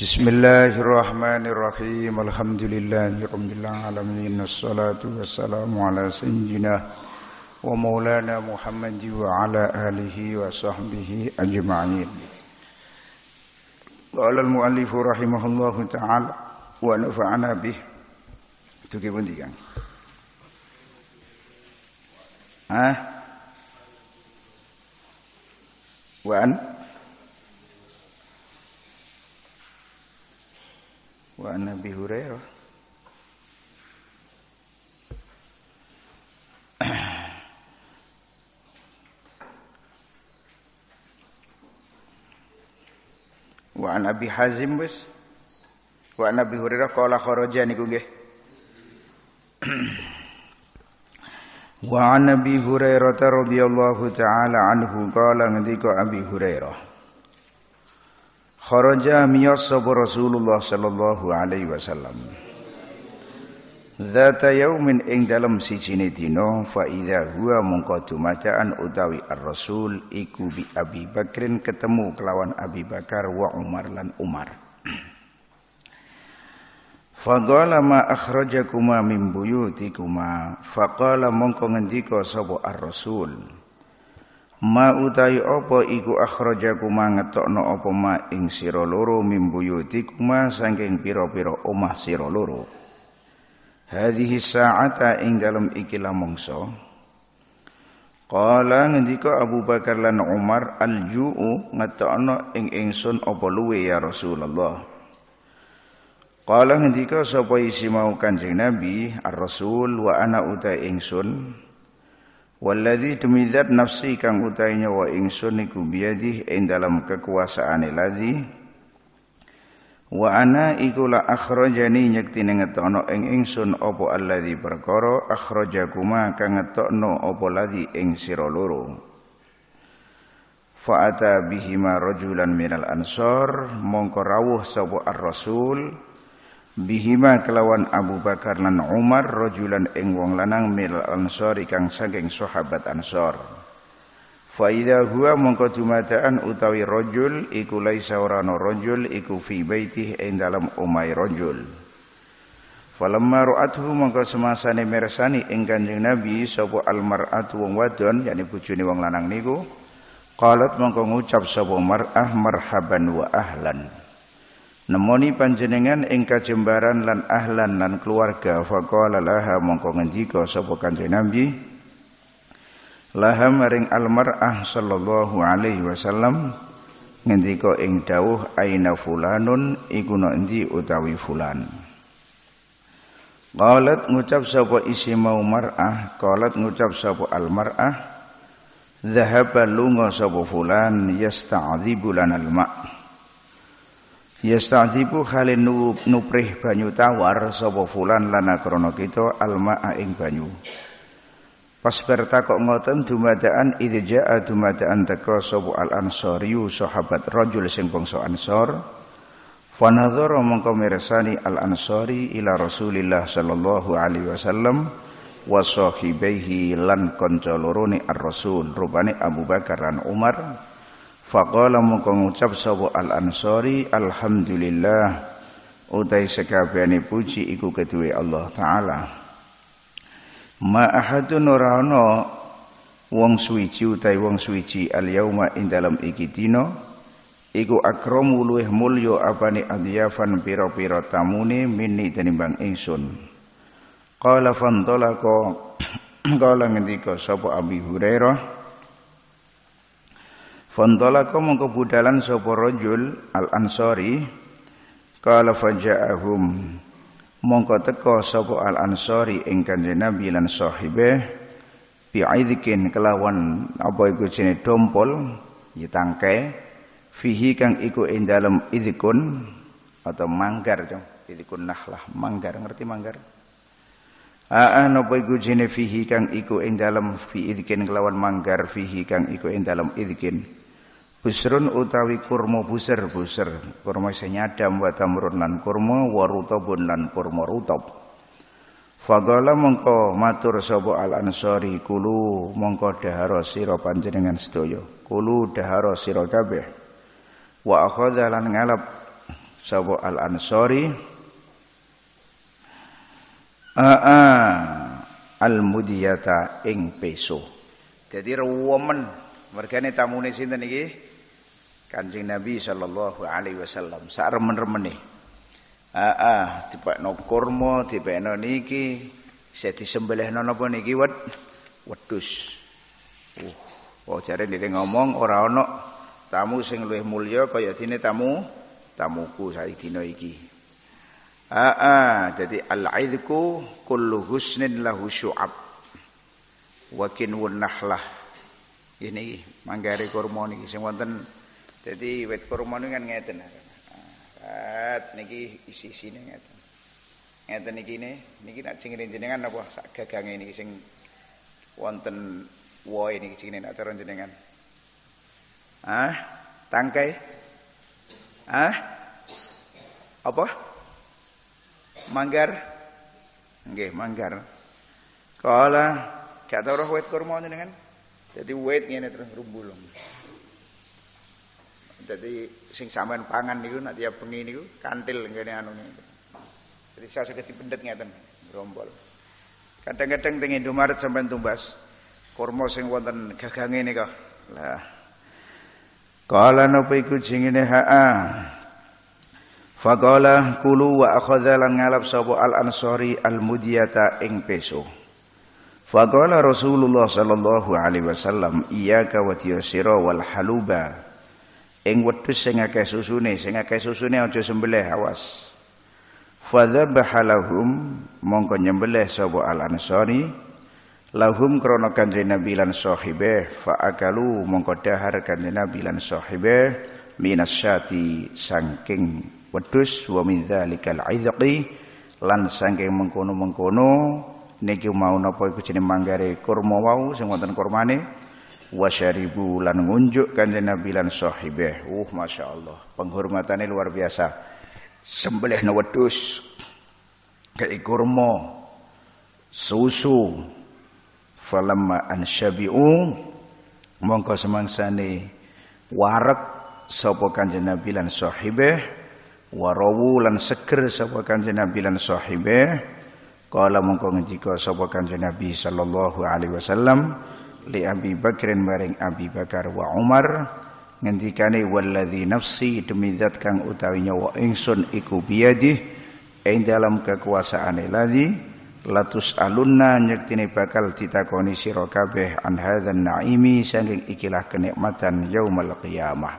بسم الله الرحمن الرحيم الحمد لله رب العالمين الصلاة والسلام على سيدنا ومولانا محمد وعلى آله وصحبه أجمعين قال المؤلف رحمه الله تعالى ونفعنا به تكيب ديكان ها وأن wa Nabi Hurairah wa an Abi Hazim wis wa an Abi Hurairah qala kharaja niku nggih wa an Abi Hurairah radhiyallahu taala anhu qala ngendika Abi Hurairah kharaja miyas sapa Rasulullah sallallahu alaihi wasallam Zata yaumin ing dalam sijine dina fa idza huwa mungko dumadaan utawi ar-rasul iku bi Abi Bakrin ketemu kelawan Abi Bakar wa Umar lan Umar Faqala ma akhrajakuma min buyutikuma faqala mongko ngendika sapa ar-rasul ma utai apa iku akhrajakuma no apa ma ing sira loro mimbuyutikuma saking pira-pira omah sira loro hadhihi sa'ata ing dalem ikilah mangsa qala ngendika Abu Bakar lan Umar alju'u ngetokno ing ingsun apa luwe ya Rasulullah qala ngendika sapa isi mau Kanjeng Nabi ar-Rasul wa ana uta ingsun Walladzi demi zat nafsi kang utainya wa ingsun iku biyadih ing dalam kekuasaane ladzi wa ana iku la akhrajani nyektine ngetokno ing ingsun apa alladzi perkara akhrajakuma kang ngetokno opo ladzi ing sira loro Fa'ata bihima rajulan minal ansor mongko rawuh sapa ar-rasul bihima kelawan Abu Bakar lan Umar rojulan ing wong lanang mil ansori kang saking sahabat ansor Faida idza huwa mongko dumadaan utawi rojul iku laisa orano rajul iku fi baitih ing dalam Umai rojul. Falamma ru'athu mongko semasane mersani ing Kanjeng Nabi sapa almar'atu wong wadon yakni bojone wong lanang niku qalat mongko ngucap sapa mar'ah marhaban wa ahlan Nemoni panjenengan ing kajembaran lan ahlan lan keluarga faqala laha mongko ngendika sapa kanjeng Nabi Laha maring almar'ah sallallahu alaihi wasallam ngendika ing dawuh aina fulanun iku endi utawi fulan Qalat ngucap sapa isi mau mar'ah qalat ngucap sapa almar'ah Zahaba lunga sapa fulan yasta'dzibu lana al-ma' Yastadibu halin nuprih banyu tawar sapa fulan lana krana kita alma aing banyu. Pas bertakok ngoten dumadaan idja'a dumadaan teko sapa al ansariyu sahabat rajul sing bangsa ansor. Fanadhara mongko mirsani al ansari ila Rasulillah sallallahu alaihi wasallam wa sahibaihi lan kanca lorone ar-rasul rupane Abu Bakar lan Umar Faqala mongko ngucap sapa al-Ansari alhamdulillah utai sekabehane puji iku keduwe Allah taala. Ma ahadun ora ana wong suwiji utai wong suwiji al yauma ing dalam iki dina iku akramu luweh mulya apane adyafan pira-pira tamune minni tenimbang ingsun. Qala fantalaqa qala ngendika sapa Abi Hurairah Fantolaka mongko budalan sapa rojul al ansori qala faja'ahum mongko teka sapa al ansori ing Kanjeng Nabi lan sahibe kelawan apa iku jenenge dompol ya tangkai fihi kang iku ing dalem atau manggar idzikun nahlah manggar ngerti manggar Aa napa iku jene fihi kang iku ing dalem fi idzkin kelawan manggar fihi kang iku ing dalem idzkin. Busrun utawi kurma buser buser, kurma sing nyadam wa tamrun lan kurma wa rutabun lan kurma rutab. Faqala mongko matur sapa al ansori kulu mongko dahara sira panjenengan sedaya. Kulu dahara sira kabeh. Wa akhadha lan ngalap sapa al ansori al mudiyata ing peso. Jadi rewomen tamu tamune sini iki? Kanjeng Nabi sallallahu alaihi wasallam sak remen-remene. Aa, dipekno tipe dipekno niki, saya disembelihno napa niki wed wedhus. Uh, oh cari nih ngomong ora ana tamu sing luwih mulya kaya dene tamu tamuku saiki dina iki. Aa, ah, ah, jadi al-aidku kullu husnin lahu syu'ab. Wa kinwun nahlah. Ini manggare kurma niki sing wonten jadi wit kurma niku kan ngeten. Ah, At niki isi-isine ngeten. Ngeten niki ne, niki nak cingin jenengan apa sak gagange niki sing wonten woe niki cingin nak cara jenengan. Hah? Tangkai? Hah? Apa? manggar nggih manggar kala gak tau roh wit kurma kan? Jadi wet ngene terus rumbulung Jadi, sing sampean pangan niku nek tiap bengi niku kantil ngene Jadi saya sasuk dipendet ngeten rombol kadang-kadang teng Indomaret sampean tumbas kurma sing wonten gagange nika lah kala napa iku jingine haa Faqala kulu wa akhadha lan ngalap sapa al ansori al-mudiyata ing peso. Faqala Rasulullah sallallahu alaihi wasallam iyyaka wa tiyasira wal haluba. Ing wedhus sing akeh susune, sing akeh susune aja sembelih awas. Fadzabaha lahum mongko nyembelih sapa al-Ansari lahum krana kanjeng Nabi lan sahibe fa akalu mongko dahar kanjeng Nabi lan sahibe minasyati sangking wedhus wa min dzalikal izqi lan saking mengkono-mengkono niki mau napa iku jenenge manggare kurma wau sing wonten kurmane wasyaribu lan ngunjuk kanjeng Nabi lan sahibeh. Uh masyaallah, penghormatannya luar biasa. Sembelih wedhus, kei kurma, susu. Falamma ansyabi'u mongko semangsane warek sapa kanjeng Nabi lan sahibeh warawu lan seger sapa kanjeng Nabi lan sahibe kala mongko ngendika sapa kanjeng Nabi sallallahu alaihi wasallam li Abi Bakrin maring Abi Bakar wa Umar ngendikane di nafsi demi zat kang utawi nyawa ingsun iku biadih ing dalam kekuasaane ladzi latus alunna nyektine bakal ditakoni sira kabeh an hadzal naimi saking ikilah kenikmatan yaumul qiyamah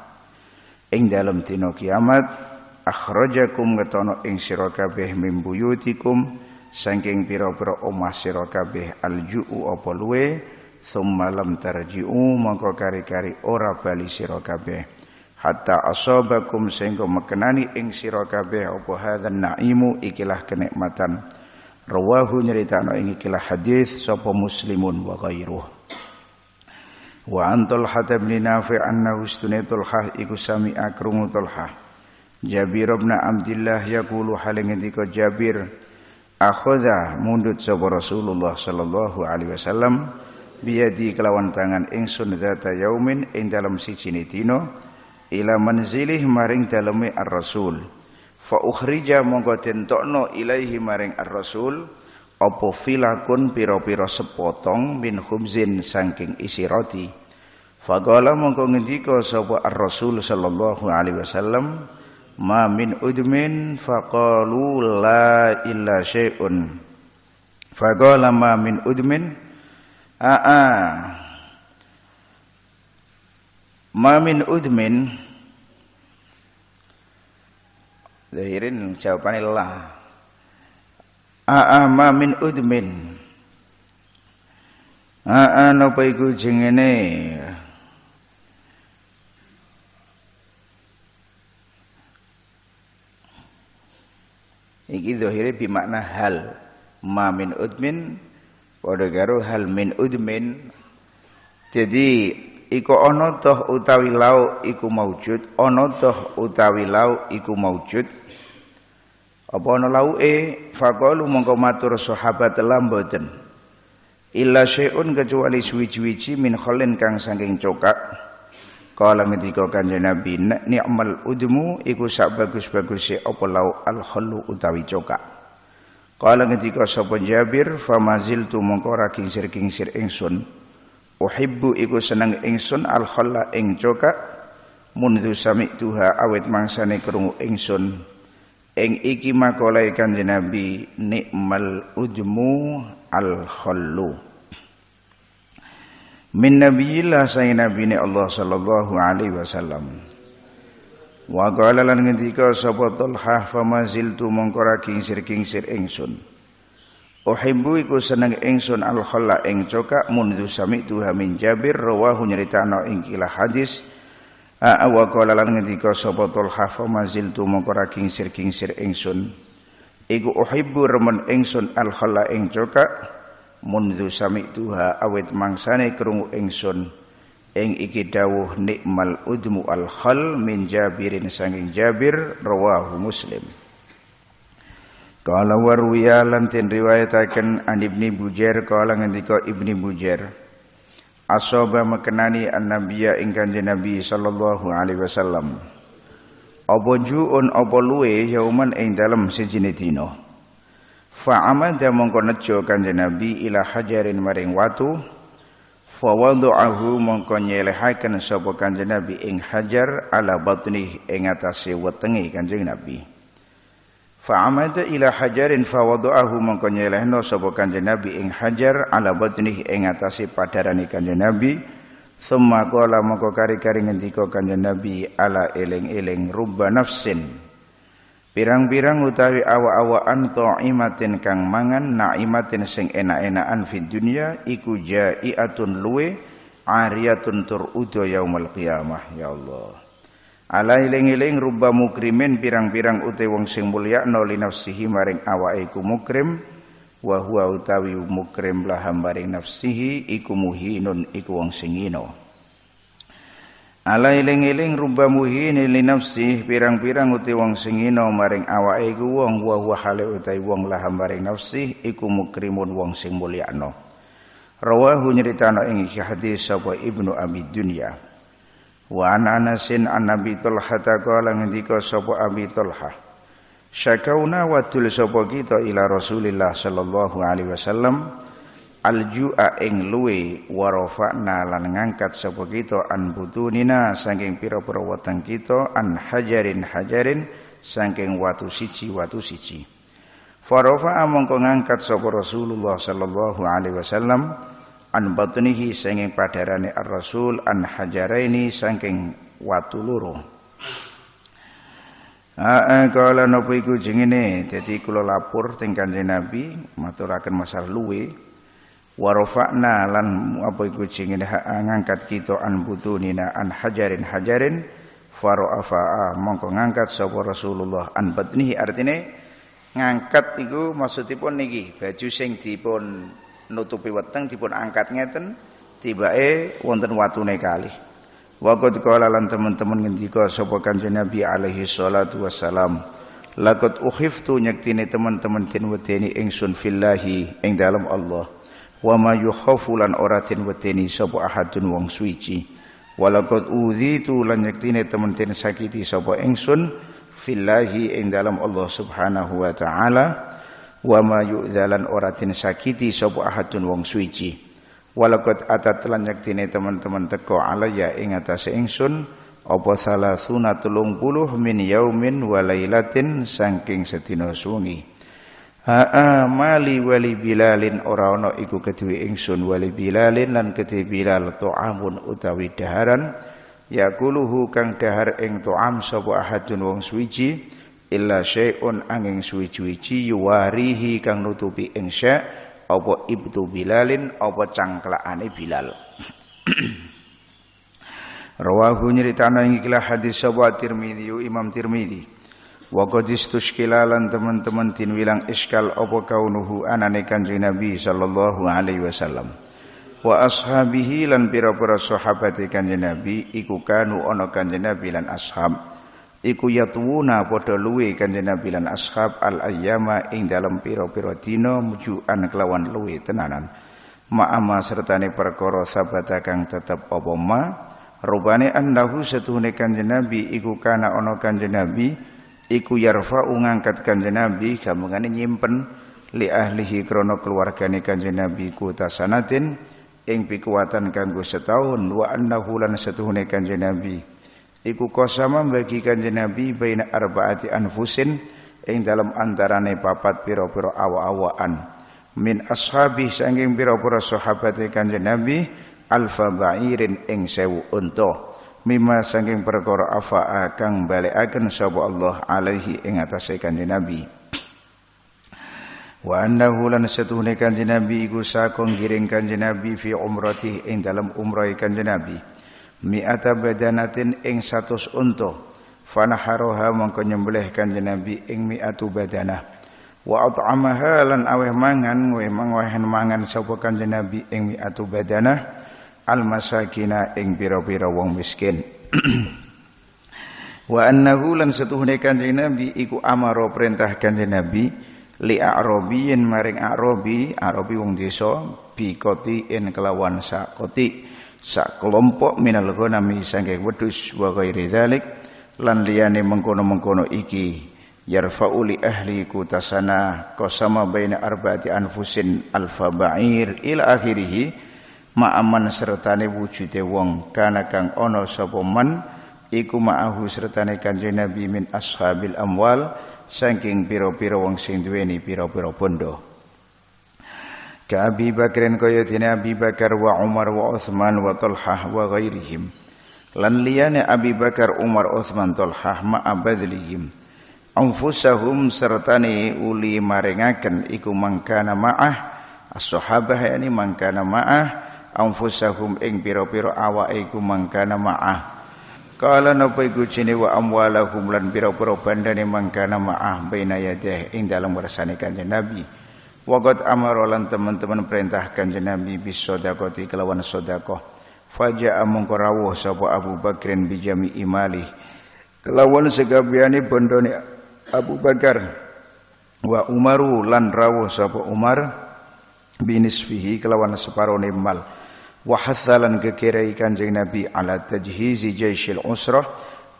ing dalam dina kiamat akhrajakum ngetono ing sira kabeh mim buyutikum saking pira-pira omah sira kabeh alju'u apa luwe summa lam tarji'u kari-kari ora bali sira kabeh hatta asabakum sehingga mekenani ing sira kabeh apa hadzan na'imu ikilah kenikmatan rawahu nyeritano ing ikilah hadis sapa muslimun wa ghairuh wa antul hatab li nafi'an nahustunatul ha iku sami akrumutul ha Jabir bin Abdullah yaqulu halingendika Jabir akhadha mundut sapa Rasulullah sallallahu alaihi wasallam biyadi kelawan tangan ingsun zata yaumin ing dalam siji dina ila manzilih maring daleme ar-rasul fa ukhrija mongko tentokno ilaihi maring ar-rasul apa filakun pira-pira sepotong min khubzin saking isi roti faqala mongko ngendika sapa ar-rasul sallallahu alaihi wasallam ma min udmin faqalu la illa syai'un faqala ma min udmin a a ma min udmin zahirin jawabannya lah a a ma min udmin a a napa iku jengene Iki zahire bi hal ma min udmin padha hal min udmin. Jadi iku ono toh utawi lau iku maujud, ono toh utawi lau iku maujud. Apa ono lauke faqalu mongko matur sahabat lamboten. Illa syai'un kecuali suwi-suwici min kholin kang sangking cokak. Kala ngendika Kanjeng Nabi, ni'mal udmu iku sak bagus-baguse apa lau al khallu utawi coka. Kala ngendika sapa Jabir, famaziltu mongko ra kingsir-kingsir ingsun. Uhibbu iku seneng ingsun al khalla ing coka mundu sami'tuha awet mangsane krungu ingsun. Ing iki makolai Kanjeng Nabi, ni'mal udmu al khallu min nabiyillah sayyid nabine Allah sallallahu alaihi wasallam wa qala lan ngendika sapa Talhah famaziltu mongko ra kingsir-kingsir ingsun Uhibbu iku seneng ingsun al khalla ing coka mundu sami'tu min Jabir rawahu nyritano ing kilah hadis A wa qala lan ngendika sapa Talhah famaziltu mongko ra kingsir-kingsir ingsun iku uhibbu remen ingsun al khalla ing coka sami tuha awit mangsane krungu ingsun ing iki dawuh nikmal udmu al khal min jabirin sanging jabir rawahu muslim Kala warwiya lan tin riwayataken an Ibni Bujair kala ngendika Ibni bujer Asoba mekenani an-nabiyya ing kanjeng Nabi sallallahu alaihi wasallam Apa ju'un apa luwe yauman ing dalem sejine dina Fa'amada mongko nejo kanjeng Nabi ila hajarin maring watu fa wada'ahu mongko nyelehaken sapa kanjeng Nabi ing hajar ala batni ing atase wetenge kanjeng Nabi. Fa'amada ila hajarin fa wada'ahu mongko nyelehno sapa kanjeng Nabi ing hajar ala batni ing atase padarane kanjeng Nabi. Summa qala mongko kari-kari ngendika kanjeng Nabi ala eling-eling rubba nafsin Pirang-pirang utawi awa-awaan ta'imatin kang mangan na'imatin sing enak-enakan fid dunya iku ja'iatun luwe ariyatun tur udo yaumul qiyamah ya Allah. Ala iling-iling rubba mukrimin pirang-pirang utewang wong sing mulya no li nafsihi maring awake iku mukrim wa huwa utawi mukrim lah maring nafsihi iku muhinun iku wong sing ino. Ala iling-iling rumba muhini li nafsi pirang-pirang uti wong sing ina maring awake iku wong wa hale utai wong laha maring nafsi iku mukrimun wong sing mulyakno. Rawahu nyritano ing hadis sapa Ibnu Abi Dunya. Wa an Anasin an Nabi Talha qala ngendika sapa Abi Talha. Syakauna wadul sapa kita ila Rasulillah sallallahu alaihi wasallam aljua ing luwe warofa'na lan ngangkat sapa kita an butunina saking pira-pira weteng kita an hajarin hajarin saking watu siji watu siji warofa mongko ngangkat sapa Rasulullah sallallahu alaihi wasallam an batnihi saking padarane ar-rasul an hajaraini saking watu loro Aa kala napa iku jengene dadi kula lapor teng Kanjeng Nabi maturaken masalah luwe warofakna lan apa iku cingin ngangkat kita an butunina an hajarin hajarin faro'afa'a mongko ngangkat sapa Rasulullah an batnihi artine ngangkat iku maksudipun niki baju sing dipun nutupi weteng dipun angkat ngeten tibae wonten watune kali Waqad qala lan teman-teman ngendika sapa Kanjeng Nabi alaihi salatu wassalam Lakot ukhiftu nyektine teman-teman den wedeni ingsun fillahi ing dalam Allah wa ma yukhafu lan ora den wedeni sapa ahadun wong suci walaqad udzitu lan yektine temen den sakiti sapa ingsun fillahi ing dalam Allah Subhanahu wa taala wa ma yu'dzalan ora sakiti sapa ahadun wong suci walaqad atat lan yektine teman-teman teko alaya ing atase ingsun apa salah sunatulung puluh min yaumin wa lailatin saking sedina sungi Aa mali wali bilalin ora ana iku kedhewe ingsun wali bilalin lan kedhewe bilal tu'amun utawi daharan yakuluhu kang dahar ing tu'am sapa ahadun wong suwiji illa syai'un anging suwiji-wiji yuwarihi kang nutupi ing syai' apa ibtu bilalin opo cangklaane bilal Rawahu nyeritana ing ikhlas hadis sahabat Tirmidzi Imam Tirmidzi Wa qadistushkilalan teman-teman tin wilang iskal apa kaunuhu anane kanjeng Nabi sallallahu alaihi wasallam. Wa ashabihi lan pira-pira sahabate kanjeng Nabi iku kanu ana kanjeng Nabi lan ashab. Iku yatwuna padha luwe kanjeng Nabi lan ashab al ayyama ing dalem pira-pira dina mujuan kelawan luwe tenanan. Ma'ama sertane perkara sabata kang tetep apa ma rubane andahu setuhune kanjeng Nabi iku kana ana kanjeng Nabi iku yarfa ngangkat kanjeng Nabi gambangane nyimpen li ahlihi krono keluargane kanjeng Nabi ku tasanatin ing pikuwatan kanggo setahun wa annahu lan setuhune kanjeng Nabi iku kosama bagi kanjeng Nabi baina arbaati anfusin ing dalam antarane papat pira-pira awa-awaan min ashabi sanging pira-pira sahabate kanjeng Nabi alfa ba'irin ing sewu unta mimma saking perkara afa'a kang balekaken sapa Allah alaihi ing atase kanjeng Nabi wa annahu lan satune kanjeng Nabi iku sakong giring kanjeng Nabi fi umratih ing dalam umrah kanjeng Nabi mi'ata badanatin ing 100 unta fanaharoha mongko nyembelih kanjeng Nabi ing mi'atu badanah wa at'amaha lan aweh mangan weh mangan sapa kanjeng Nabi ing mi'atu badanah al masakina ing pira-pira wong miskin wa annahu lan setuhune kanjeng nabi iku amaro perintah kanjeng nabi li arabiyin maring arobi arobi wong desa bi koti in kelawan sakoti sak kelompok minal ghanami sangke wedhus wa ghairi dzalik lan liyane mengkono-mengkono iki yarfauli ahli kutasana qasama baina arba'ati anfusin alfa ba'ir ila akhirih ma'aman sertane wujude wong kana kang ana sapa man iku ma'ahu sertane kanjeng Nabi min ashabil amwal saking pira-pira wong sing duweni pira-pira bondo ka Abi Bakrin kaya dene Abi Bakar wa Umar wa Utsman wa Talhah wa ghairihim lan liyane Abi Bakar Umar Utsman Talhah ma abadlihim anfusahum sertane uli maringaken iku mangkana ma'ah as-sahabah yani mangkana ma'ah anfusahum ing pira-pira awake iku mangkana ma'ah Kala napa iku jene wa amwalahum lan pira-pira bandane mangkana ma'ah baina yadih ing dalam wersane Kanjeng Nabi. Wagot amarolan teman-teman perintahkan jenabi Nabi bis sedekati kelawan sodako. Faja mungko rawuh sapa Abu Bakrin bijami imali. Kelawan segabiani bondone Abu Bakar wa Umaru lan rawo sapa Umar binisfihi kelawan separone mal wa hasalan kekirai kanjeng Nabi ala tajhizi jaisil usrah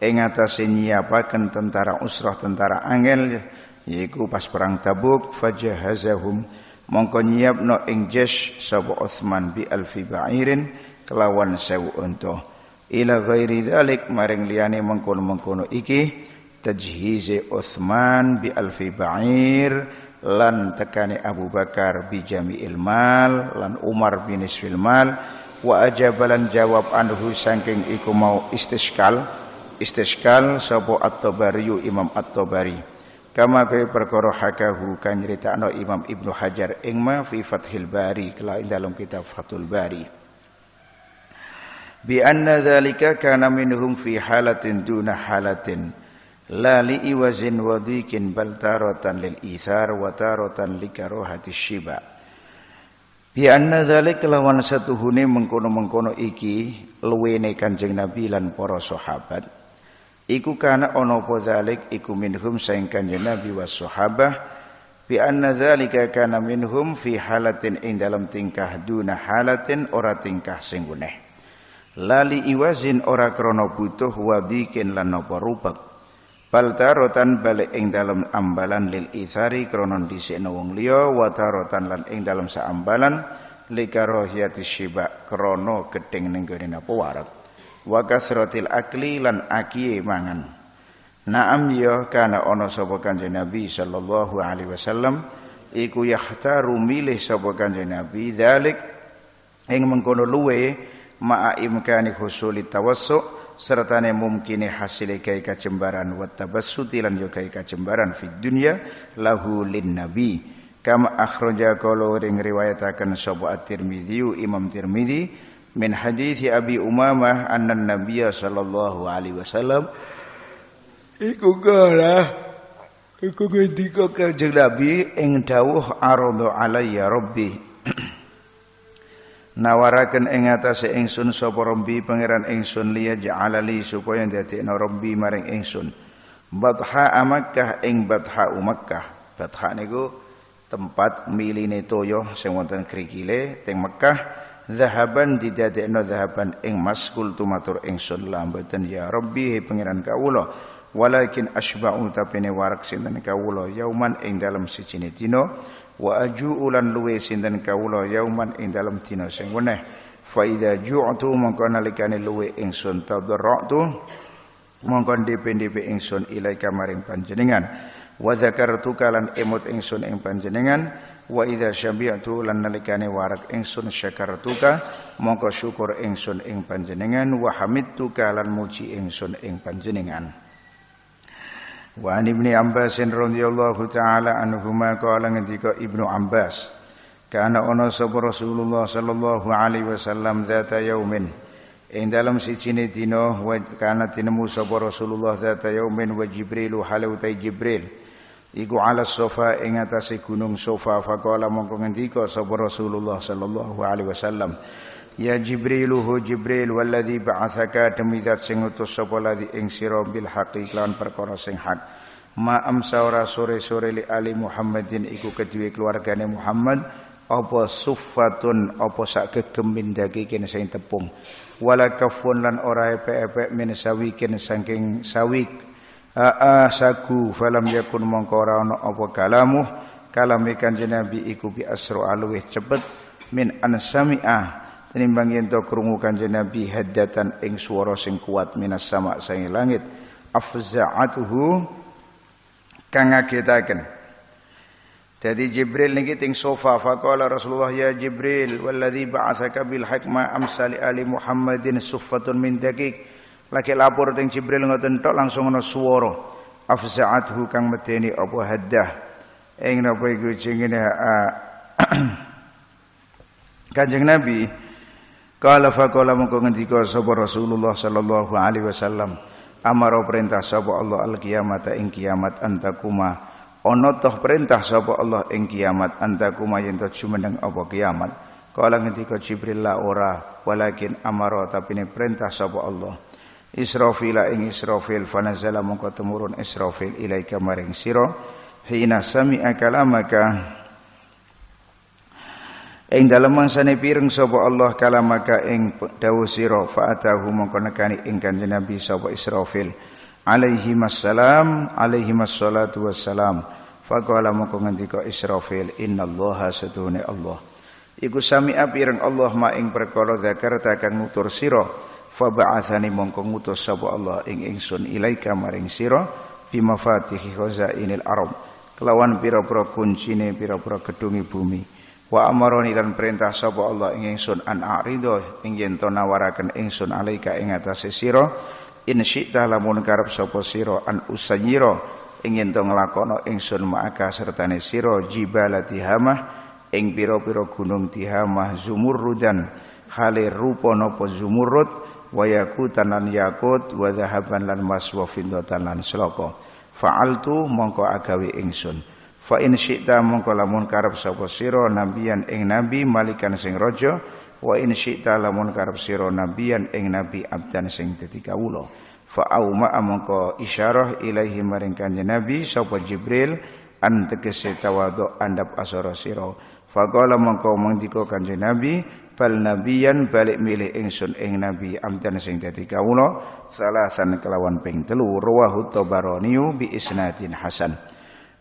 ing atase nyiapaken tentara usrah tentara angel yaiku pas perang Tabuk fajahazahum mongko nyiapno ing jesh sapa Utsman bi alfi ba'irin kelawan sewu unta ila ghairi dzalik maring liyane mengkono-mengkono iki tajhizi Utsman bi alfi ba'ir lan tekani Abu Bakar bijami mal lan Umar bin isfil mal wa ajabalan jawab anhu sangking iku mau istiskal istiskal sapa at-Tabari Imam at-Tabari kama kaya perkara hakahu kan nyritakno Imam Ibnu Hajar ing ma fi Fathil Bari kelain dalam kitab Fathul Bari bi anna dzalika kana minhum fi halatin duna halatin la li iwazin wadikin bal taratan lil ithar wa taratan li karohati shiba bi anna dzalik satu huni mengkono-mengkono iki luwene Kanjeng Nabi lan para sahabat iku kana ono apa iku minhum saing Kanjeng Nabi was sahabah bi anna dzalika kana minhum fi halatin in dalam tingkah duna halatin ora tingkah sing lali iwazin ora krono butuh wadikin lan apa rubek bal tarotan balik ing dalam ambalan lil isari kronon dhisikno wong liya wa tarotan lan ing dalam saambalan likarohiyati shiba krono gedeng ning gone napa warat wa akli lan akiye mangan Naam yo ya, kana ono sapa kanjeng Nabi sallallahu alaihi wasallam iku yahtaru milih sapa kanjeng Nabi dalik ing mengkono luwe ma'a husuli tawassu' sertane mumkine hasile kai kacembaran wa tabassuti lan yo kai kacembaran fid dunya lahu lin nabi kama akhraja qalo ring riwayataken sapa at-Tirmidzi Imam Tirmidzi min hadithi Abi Umamah anna nabiya sallallahu alaihi wasallam iku kala iku ngendika kanjeng Nabi ing dawuh arada alayya rabbi nawaraken ing atase ingsun sapa rombi pangeran ingsun liya ja'alali supaya dadekno rombi maring ingsun Batha Makkah ing Batha Makkah Batha niku tempat miline toyo sing wonten krikile teng Makkah zahaban didadekno zahaban ing maskul tumatur ingsun lambeten ya Rabbi he pangeran kawula walakin asba'u tapi warak sinten kawula yauman ing dalam siji dina you wa ulan lan luwe sinten kawula yauman ing dalem dina sing weneh fa idza ju'tu mongko nalikane luwe ingsun tadarratu mongko dipindhipi ingsun ilaika panjenengan wa zakartuka lan emot ingsun ing panjenengan wa idza syabi'tu lan nalikane warak ingsun syakartuka mongko syukur ingsun ing panjenengan wa hamidtuka lan muji ingsun ing panjenengan Wa an Ibni Abbas radhiyallahu taala anhuma qala ngendika Ibnu Abbas kana ana sapa Rasulullah sallallahu alaihi wasallam zata yaumin ing dalam sijine dina kana tinemu sapa Rasulullah zata yaumin wa Jibril halau Jibril iku ala sofa ing atase gunung sofa faqala mongko ngendika sapa Rasulullah sallallahu alaihi wasallam Ya Jibril, Jibriluhu Jibril waladhi ba'athaka demi zat sing utus sapa ladhi ing sira bil haqi lawan perkara sing hak. Ma amsa ora sore-sore li ali Muhammadin iku kedue keluargane Muhammad apa suffatun apa sak gegemin daging sing tepung. Wala kafun lan ora epek-epek min sawikin saking sawik. Aa sagu falam yakun mongko ora ana apa kalamuh kalame kanjeng Nabi iku bi asru alwih cepet min ansami'ah tinimbang yen to krungu kanjeng Nabi haddatan ing swara sing kuat minas sama sang langit afza'atuhu kang ngagetaken jadi Jibril niki ting sofa faqala Rasulullah ya Jibril walladzi ba'athaka bil hikma amsali ali Muhammadin suffatun min dakik lagi lapor teng Jibril ngoten tok langsung ana swara afza'athu kang medeni apa haddah ing napa iku jenenge Kanjeng Nabi Kala fa qala mongko ngendika sapa Rasulullah sallallahu alaihi wasallam amara perintah sapa Allah al kiamat ing kiamat antakuma ana toh perintah sapa Allah ing kiamat antakuma yen to jumeneng apa kiamat kala ngendika Jibril la ora walakin amara tapi ne perintah sapa Allah Israfil ing Israfil fanazala mongko temurun Israfil ilaika maring sira hina sami'a kalamaka Ing mangsa mangsane pireng sapa Allah kalamaka ing dawuh sira fa'atahu mongko nekani ing kanjeng Nabi sapa Israfil alaihi massalam alaihi massalatu wassalam faqala mongko ngendika Israfil innallaha satune Allah iku sami pireng Allah ma ing perkara zakarta kang ngutur sira fa ba'athani mongko ngutus sapa Allah ing ingsun ilaika maring sira bimafatihi khazainil arab kelawan pira-pira kuncine pira-pira gedungi bumi Wa amaroni dan perintah sapa Allah ing ingsun an a'rido ing yen to nawaraken ingsun alaika ing atase sira in syi'ta lamun karep sapa sira an usanyira ing yen to nglakono ingsun ma'aka sertane sira jibala hamah ing pira-pira gunung tihamah zumurrudan hale rupa napa zumurrud wa yakutan lan yakut wa zahaban lan mas wa findatan lan sloko fa'altu mongko agawe ingsun fa in syi'ta mongko lamun karep sapa sira nabiyan ing nabi malikan sing raja wa in syi'ta lamun karep sira nabiyan ing nabi abdan sing dadi kawula fa auma mongko isyarah ilaihi maring kanjeng nabi sapa jibril an tegese tawadhu andap asara sira faqala mongko mengdika kanjeng nabi bal nabiyan balik milih ingsun ing nabi amdan sing dadi kawula salasan kelawan ping telu rawahu tabaraniu bi isnadin hasan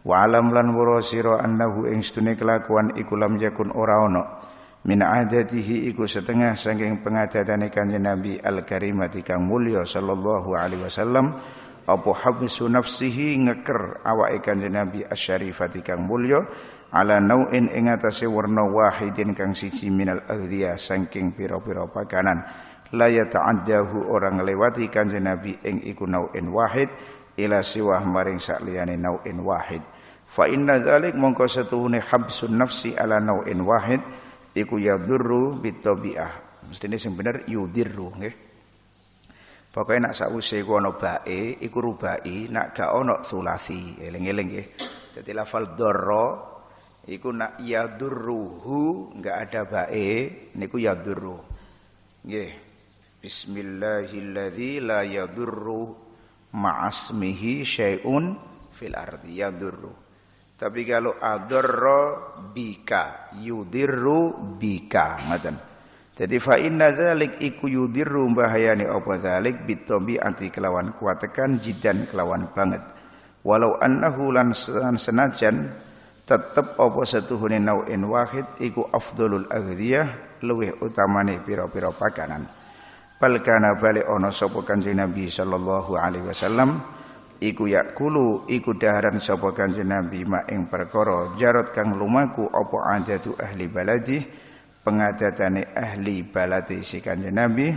wa alam lan wara siro annahu ing stune kelakuan iku lam yakun ora ana min adatihi iku setengah saking pengadatane kanjeng Nabi al-karimati kang mulya sallallahu alaihi wasallam apa habsu nafsihi ngeker awake kanjeng Nabi asyarifati kang mulya ala nau'in ing atase warna wahidin kang siji minal aghdhiya saking pira-pira pakanan la yata'addahu orang lewati kanjeng Nabi ing iku nau'in wahid ila siwah maring sakliyane nau'in wahid fa inna dzalik mongko setuhune habsun nafsi ala nau'in wahid iku yadurru bitabiah mestine sing bener yudirru nggih pokoke nak sausi iku ana bae iku rubai nak ga ana sulasi eling-eling nggih dadi lafal dharra iku nak yadurruhu enggak ada bae niku yadurru nggih Bismillahirrahmanirrahim. la yadurru ma'asmihi syai'un fil ardi yadurru. Tapi kalau adarra bika yudirru bika ngaten. Jadi fa inna dzalik iku yudirru bahayani apa dzalik bitombi anti kelawan kuatekan jidan kelawan banget. Walau annahu lan senajan tetep apa setuhune nau'in wahid iku afdolul aghdiyah luwih utamane pira-pira pakanan. Balkana balik ono sapa kanjeng Nabi sallallahu alaihi wasallam iku yakulu iku daharan sapa kanjeng Nabi mak ing perkara jarot kang lumaku apa adatu ahli baladi pengadatane ahli baladi si kanjeng Nabi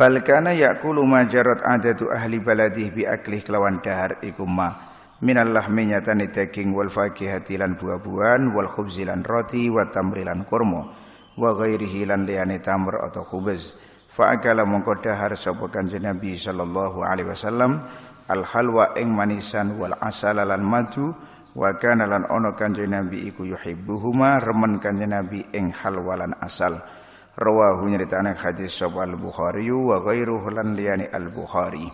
Balkana yakulu jarot adatu ahli baladi bi aklih kelawan dahar iku ma minal lahmi nyatane daging wal fakihati lan buah-buahan wal khubzi lan roti wa tamri lan kurma wa ghairihi lan liyane tamr atau khubz fa akala mongko dahar sapa kanjeng Nabi sallallahu alaihi wasallam al halwa ing manisan wal asala lan madu wa kana lan ana kanjeng Nabi iku yuhibbuhuma remen kanjeng Nabi ing halwa lan asal rawahu nyeritane hadis sapa al Bukhari wa ghairuhu lan liyane al Bukhari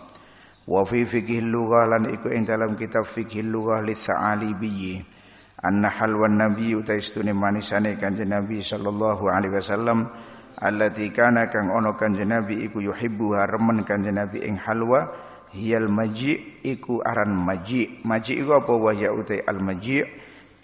wa fi fiqh lughah lan iku ing dalam kitab fikih lughah li sa'alibi anna halwan nabi uta istune manisane kanjeng nabi sallallahu alaihi wasallam allati kana kang ono kanjeng nabi iku yuhibbu haremen kanjeng nabi ing halwa hiyal maji iku aran maji maji iku apa wahya utai al maji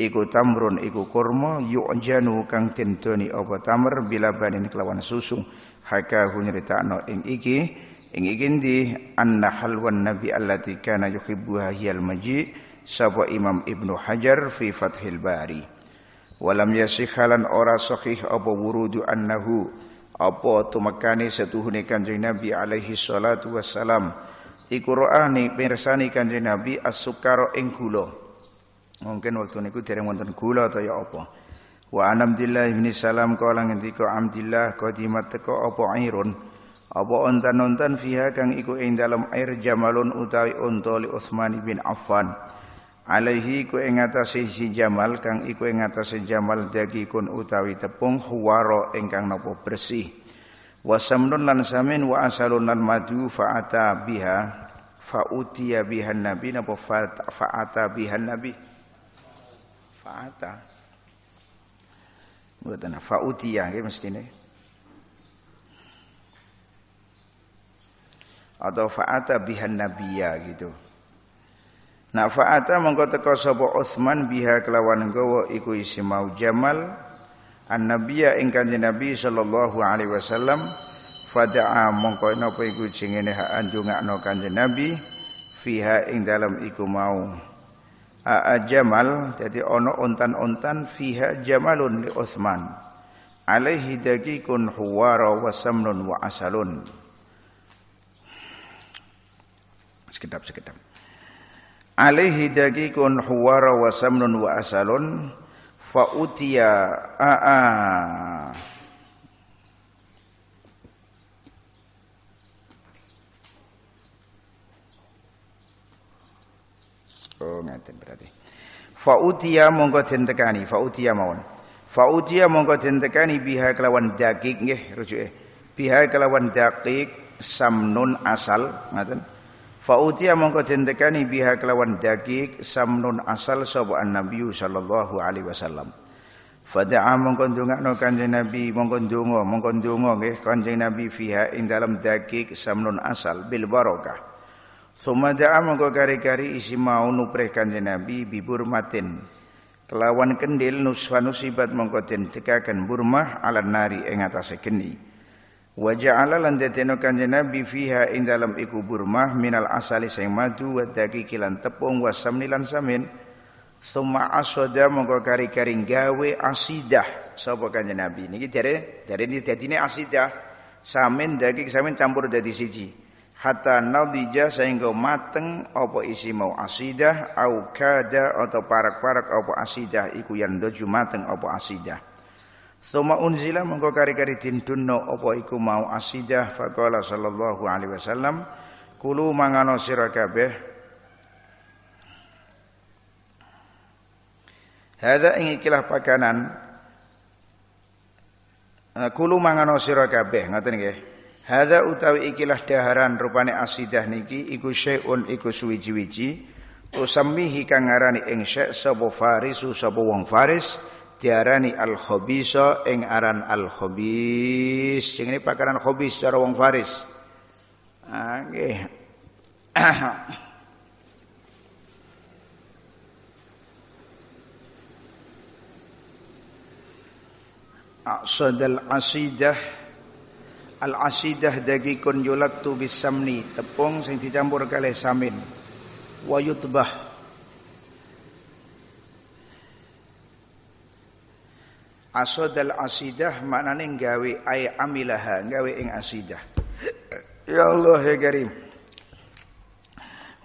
iku tamrun iku kurma yu'janu kang tentoni apa tamr bila banin kelawan susu hakahu nyeritakno ing iki ing iki ndi anna halwan nabi allati kana yuhibbu hiyal maji' sapa Imam Ibnu Hajar fi Fathil Bari walam yasihalan ora sahih apa wurudu annahu apa tumekane setuhune Kanjeng Nabi alaihi salatu wassalam iku roani pirsani Kanjeng Nabi as-sukara ing gula mungkin waktu niku dereng wonten gula atau ya apa wa anamdillah bin salam kala ngendika amdillah qadimat teko apa airun apa ontan-ontan fiha kang iku ing dalam air jamalun utawi unta li Utsman bin Affan alaihi ku ing si jamal kang iku ing atase jamal kun utawi tepung huwara ingkang napa bersih wa lan samin wa asalun lan madu fa'ata biha fa'utiya bihan nabi napa fa'ata bihan nabi fa'ata mboten fa'utiya nggih mestine atau fa'ata bihan nabiya gitu Nak fa'ata mongko teka sapa Utsman biha kelawan gawa iku isi mau Jamal annabiya ing kanjeng Nabi sallallahu alaihi wasallam fada'a mongko napa iku jengene hak anjungakno kanjeng Nabi fiha ing dalam iku mau a Jamal jadi ono ontan-ontan fiha Jamalun li Utsman alaihi daqiqun huwara wa samnun wa asalun sekedap sekedap alaihi daqiqun huwara wa samnun wa asalun fa utiya aa Oh ngaten berarti. Fa utiya mongko den tekani, fa utiya mawon. Fa utiya mongko den tekani biha kelawan daqiq nggih rujuke. Biha kelawan daqiq samnun asal ngaten. Fa'utiya mongko dentekani biha kelawan dakik samnun asal sapa Nabi sallallahu alaihi wasallam. Fada'a mongko ndongakno kanjeng Nabi mongko ndonga mongko ndonga nggih kanjeng Nabi fiha ing dalam dakik samnun asal bil barakah. Thumma da'a mongko kari-kari isi mau nupreh kanjeng Nabi bibur matin. Kelawan kendil nuswa nusibat mongko den tekaken burmah alan nari ing atase geni. Wa ja'ala lan deteno kanjeng Nabi fiha ing dalam iku minal asali sing madu wa daqiqi lan tepung wa samni lan samin. Summa asoda mongko kari-kari gawe asidah sapa kanjeng Nabi. Niki dari dari ini dadine asidah samin daging samin campur dadi siji. Hatta nadija sehingga mateng apa isi mau asidah au kada atau parak-parak apa asidah iku yang doju mateng apa asidah. Suma unzila mengko kari-kari tindunno apa iku mau asidah faqala sallallahu alaihi wasallam kulu mangano sira kabeh Hadza ing ikilah pakanan eh, kulu mangano sira kabeh ngoten nggih Hadza utawi ikilah daharan rupane asidah niki iku syai'un iku suwiji-wiji usammihi kang ngarani ing syai' sapa farisu sapa wong faris diarani al khabisa ing aran al khabis sing ini pakaran khabis cara wong Faris ah, nggih al asidah Al asidah dagikun yulattu bisamni tepung sing dicampur kalih samin wayutbah. Asadal asidah maknane gawe ay amilaha, gawe ing asidah. Ya Allah ya Karim.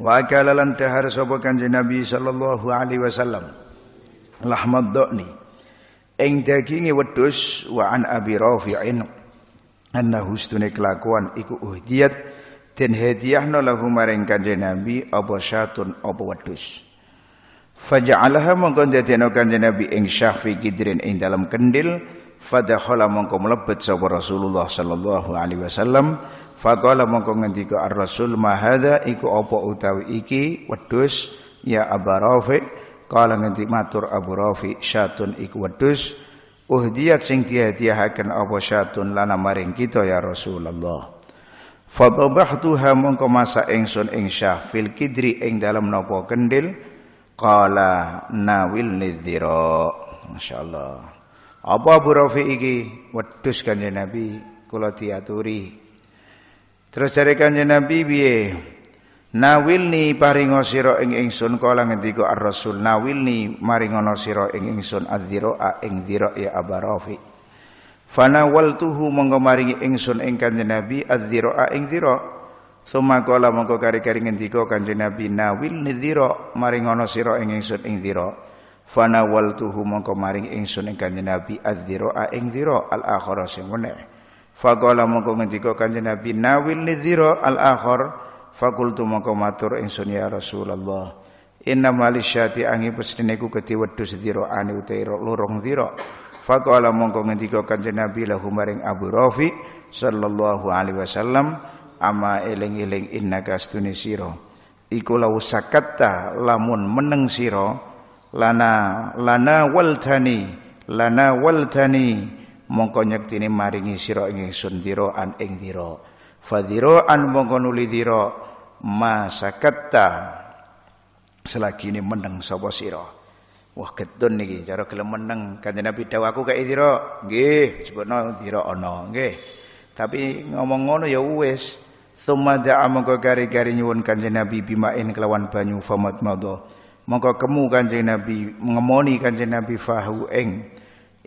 Wa akala lan dahar sapa Kanjeng Nabi sallallahu alaihi wasallam. Lahmad dhani. Ing daginge wedhus wa an Abi Rafi'in annahu stune kelakuan iku uhdiyat den hadiahna lahu maring Kanjeng Nabi apa syatun apa wedhus. Faja'alaha mongko dadekno Kanjeng Nabi ing syahfi kidrin ing dalam kendil fadakhala mongko mlebet sapa Rasulullah sallallahu alaihi wasallam faqala mongko ngendika ar-rasul Mahadha iku apa utawi iki wedhus ya Abu Rafi kala ngendi matur Abu Rafi syatun iku wedhus uhdiyat sing dihadiahaken apa syatun lana maring kita ya Rasulullah Fadhabahtuha mongko masak ingsun ing syah fil kidri ing dalam nopo kendil Qala nawil nidhira. Masyaallah. Apa Abu Rafi iki? Wedhus Kanjeng Nabi kula diaturi. Terus jare Kanjeng Nabi piye? Nawilni paringo sira ing ingsun kala ngendika Ar-Rasul nawilni maringono sira ing ingsun adzira ing dzira ya Abu Rafi. Fanawaltuhu mongko maringi ingsun ing Kanjeng Nabi adzira ing dzira Suma kala mongko kari-kari ngendika Kanjeng Nabi nawil nidhira maring ana sira ing ingsun ing dhira. Fana wal tuhu mongko maring ingsun ing Kanjeng Nabi adzira ing dhira al akhir sing meneh. Faqala mongko ngendika Kanjeng Nabi nawil nidhira al akhir fakultu mongko matur ingsun ya Rasulullah. Inna malisyati angi pesdene ku kedhi wedhus dhira ane utawa lorong dhira. Faqala mongko ngendika Kanjeng Nabi lahu maring Abu Rafi sallallahu alaihi wasallam ama eling-eling innaka astune sira iku law sakatta lamun meneng sira lana lana waltani lana waltani mongko nyektine maringi sira ingsun dira an ing dira fadhira an mongko nuli dira masakatta selagi ini meneng sapa sira wah ketun niki cara gelem meneng kanjeng Nabi dawaku kae dira nggih sebutno dira ana nggih tapi ngomong ngono ya wis Thumma da'a mongko kari-kari nyuwun kanjeng Nabi bimain kelawan banyu famat madha. Mongko kemu kanjeng Nabi ngemoni kanjeng Nabi fahu Eng,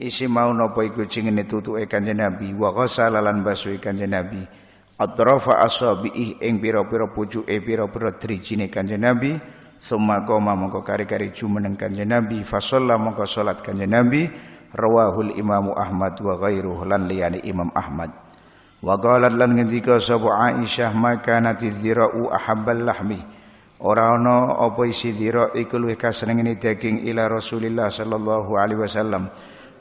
isi mau napa iku jingene tutuke kanjeng Nabi wa ghasala lan basuhi kanjeng Nabi. Atrafa asabi'i ing pira-pira pucuke pira-pira drijine kanjeng Nabi. Thumma qoma mongko kari-kari jumeneng kanjeng Nabi fasalla mongko salat kanjeng Nabi rawahul Imamu Ahmad wa ghairuhu lan liyane Imam Ahmad. Wa qalat lan ngendika sapa Aisyah maka nati ahabbal lahmi. Ora ana apa isi dzira iku luwih kasenengene daging ila Rasulillah sallallahu alaihi wasallam.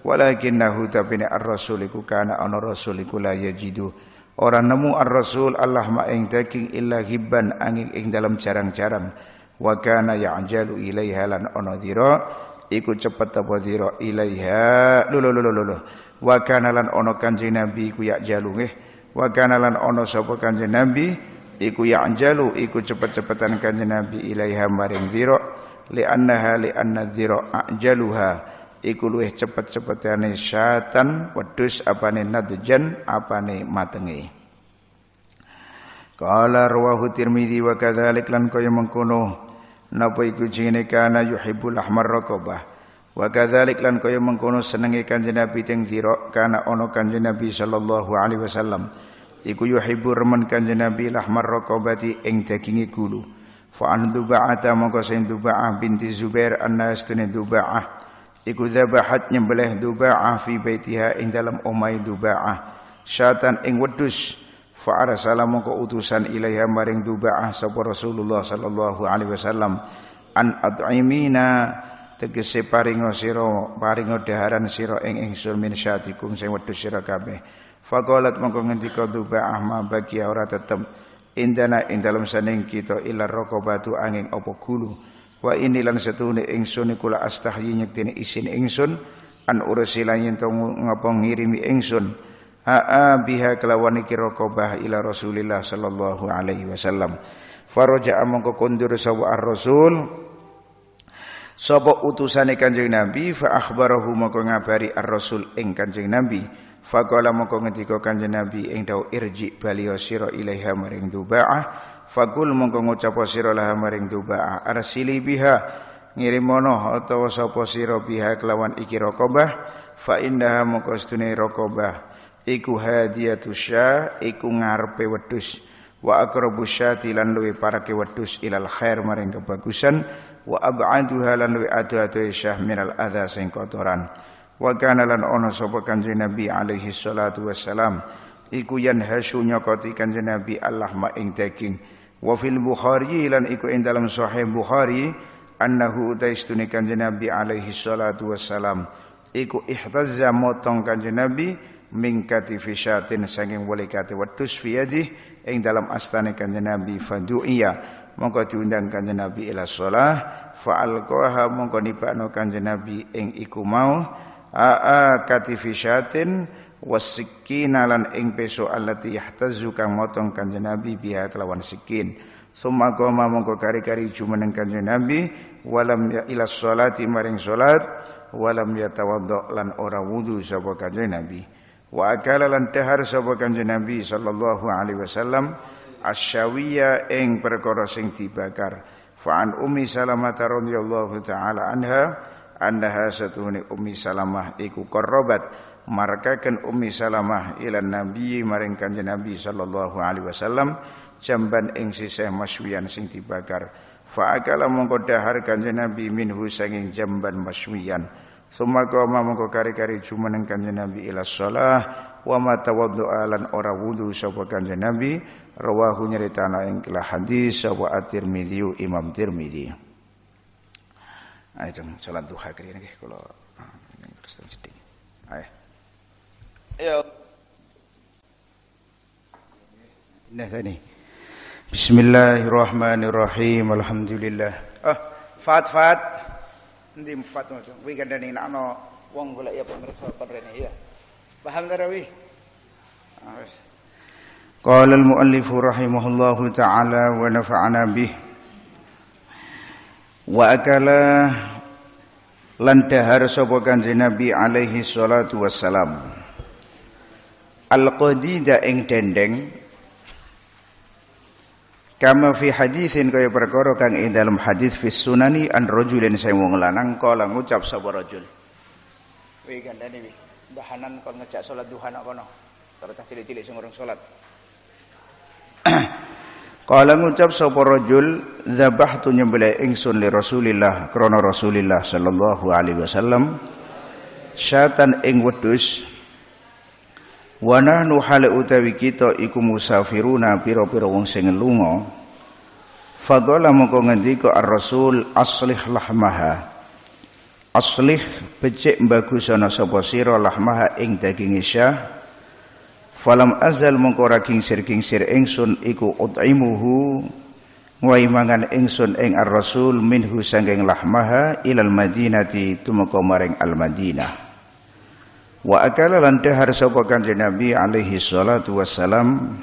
Walakinnahu tabina ar-rasul iku kana ana rasul iku la yajidu. Ora nemu ar-rasul Allah ma ing daging illa hibban angin ing dalam jarang-jarang. Wa kana ya'jalu ilaiha lan ana dzira iku cepet apa dzira ilaiha. Lho lho lho lho. Wa kana lan ana kanjeng Nabi iku ya jalungeh wa kana lan ana sapa kanjeng nabi iku ya'jalu iku cepet-cepetan kanjeng nabi ilaiha maring dzira li annaha li anna dzira ajaluha iku luwih cepet-cepetane syatan wedhus apane nadjan apane matenge Qala rawahu Tirmizi wa kadzalik lan kaya mengkono napa iku jenenge kana yuhibbul ahmar raqabah Wa kadzalik lan kaya mengkono senenge Kanjeng Nabi teng sira kana ono Kanjeng Nabi sallallahu alaihi wasallam iku yuhibbu remen Kanjeng Nabi lahmar raqabati ing daginge gulu. Fa an duba'ata mongko sing duba'ah binti Zubair annas tune duba'ah iku zabahat nyembelih duba'ah fi baitiha ing dalam omai duba'ah syatan ing wedhus fa arsala mongko utusan ilaiha maring duba'ah sapa Rasulullah sallallahu alaihi wasallam an at'imina tegese paringa sira paringa daharan sira ing ingsun min syatikum sing wedhus sira kabeh faqalat mongko ngendika duba ahma bagi ora tetep indana ing dalem saning kita ila raqabatu angin apa gulu wa ini lan setune ingsun kula astahyi nyektene isin ingsun an ursila yen to ngapa ngirimi ingsun aa biha kelawan iki raqabah ila rasulillah sallallahu alaihi wasallam faraja mongko kondur sawa ar-rasul Sapa utusane Kanjeng Nabi fa akhbarahu moko ngabari ar-rasul ing Kanjeng Nabi. Faqala moko ngendika Kanjeng Nabi ing dawuh irji baliya sira ilaiha maring Duba'ah. Fakul moko ngucap sira laha maring Duba'ah arsili biha ngirimono utawa sapa sira biha kelawan iki raqabah fa indaha moko stune raqabah iku hadiyatusya iku ngarepe wedhus wa aqrabu syati lan luwe parake wedhus ilal khair maring kebagusan wa ab'aduha lan wa adatu syah min al adha sing kotoran wa kana lan ono sapa kanjeng nabi alaihi salatu wassalam iku yan hasu nyokoti kanjeng nabi allah maing ing daging wa fil bukhari lan iku ing dalam sahih bukhari annahu taistuni kanjeng nabi alaihi salatu wassalam iku ihtazza motong kanjeng nabi mingkati fisyatin sanging walikati wa tusfiyadi ing dalam astane kanjeng nabi fadu'iyah mongko diundang kanjeng Nabi ila shalah fa alqaha mongko nibakno kanjeng Nabi ing iku mau aa katifisyatin wasikin lan ing peso allati yahtazu kang motong kanjeng Nabi biha kelawan sikin summa qama mongko kari-kari jumeneng kanjeng Nabi walam ya ila sholati maring salat walam yatawaddo lan ora wudu sapa kanjeng Nabi wa akala lan dahar sapa kanjeng Nabi sallallahu alaihi wasallam asyawiya ing perkara sing dibakar fa'an an ummi salamah radhiyallahu taala anha annaha satune ummi salamah iku qarrabat markakan ummi salamah ila nabi maring kanjeng nabi sallallahu alaihi wasallam jamban ing sisih maswian sing dibakar fa akala mongko dahar kanjeng nabi minhu sanging jamban maswian Suma koma mongko kari-kari jumeneng kanjeng Nabi ila shalah wa ma tawaddu'a lan ora wudu sapa kanjeng Nabi rawahu nyeritana ing kila hadis wa at-Tirmidzi Imam Tirmidzi ayo salat duha kene nggih kula terus ayo ayo Nah, ini. Bismillahirrahmanirrahim. Alhamdulillah. Ah, fat fat. Nanti fat mau Wi kandani nakno wong golek ya pemirsa penrene ya. Paham ta Ah, wis. قال المؤلف رحمه الله تعالى ونفعنا به وأكل lan dahar sapa kanjeng Nabi alaihi salatu wassalam al-qadida ing dendeng Kama fi hadithin kaya perkara kang ing dalam hadis fi an an rajulin saya wong lanang kala ngucap sapa rajul. Wi gandane dahanan kon ngejak salat duhana nak kono. Terus cilik-cilik sing urung salat. Kala ngucap sapa rajul zabahtu nyembelih ingsun li Rasulillah krana Rasulillah sallallahu alaihi wasallam syatan ing wedhus wa nahnu hale utawi kita iku musafiruna pira-pira wong sing lunga fadala mongko ngendika ar-rasul aslih lahmaha aslih becik bagusana sapa sira lahmaha ing daginge syah falam azal mongko ra kingsir-kingsir ingsun iku utaimuhu Wai mangan ingsun ing ar-rasul minhu sanging lahmaha ilal madinati tumeka maring al-Madinah. Wa akala lan dahar sapa kanjeng Nabi alaihi salatu wassalam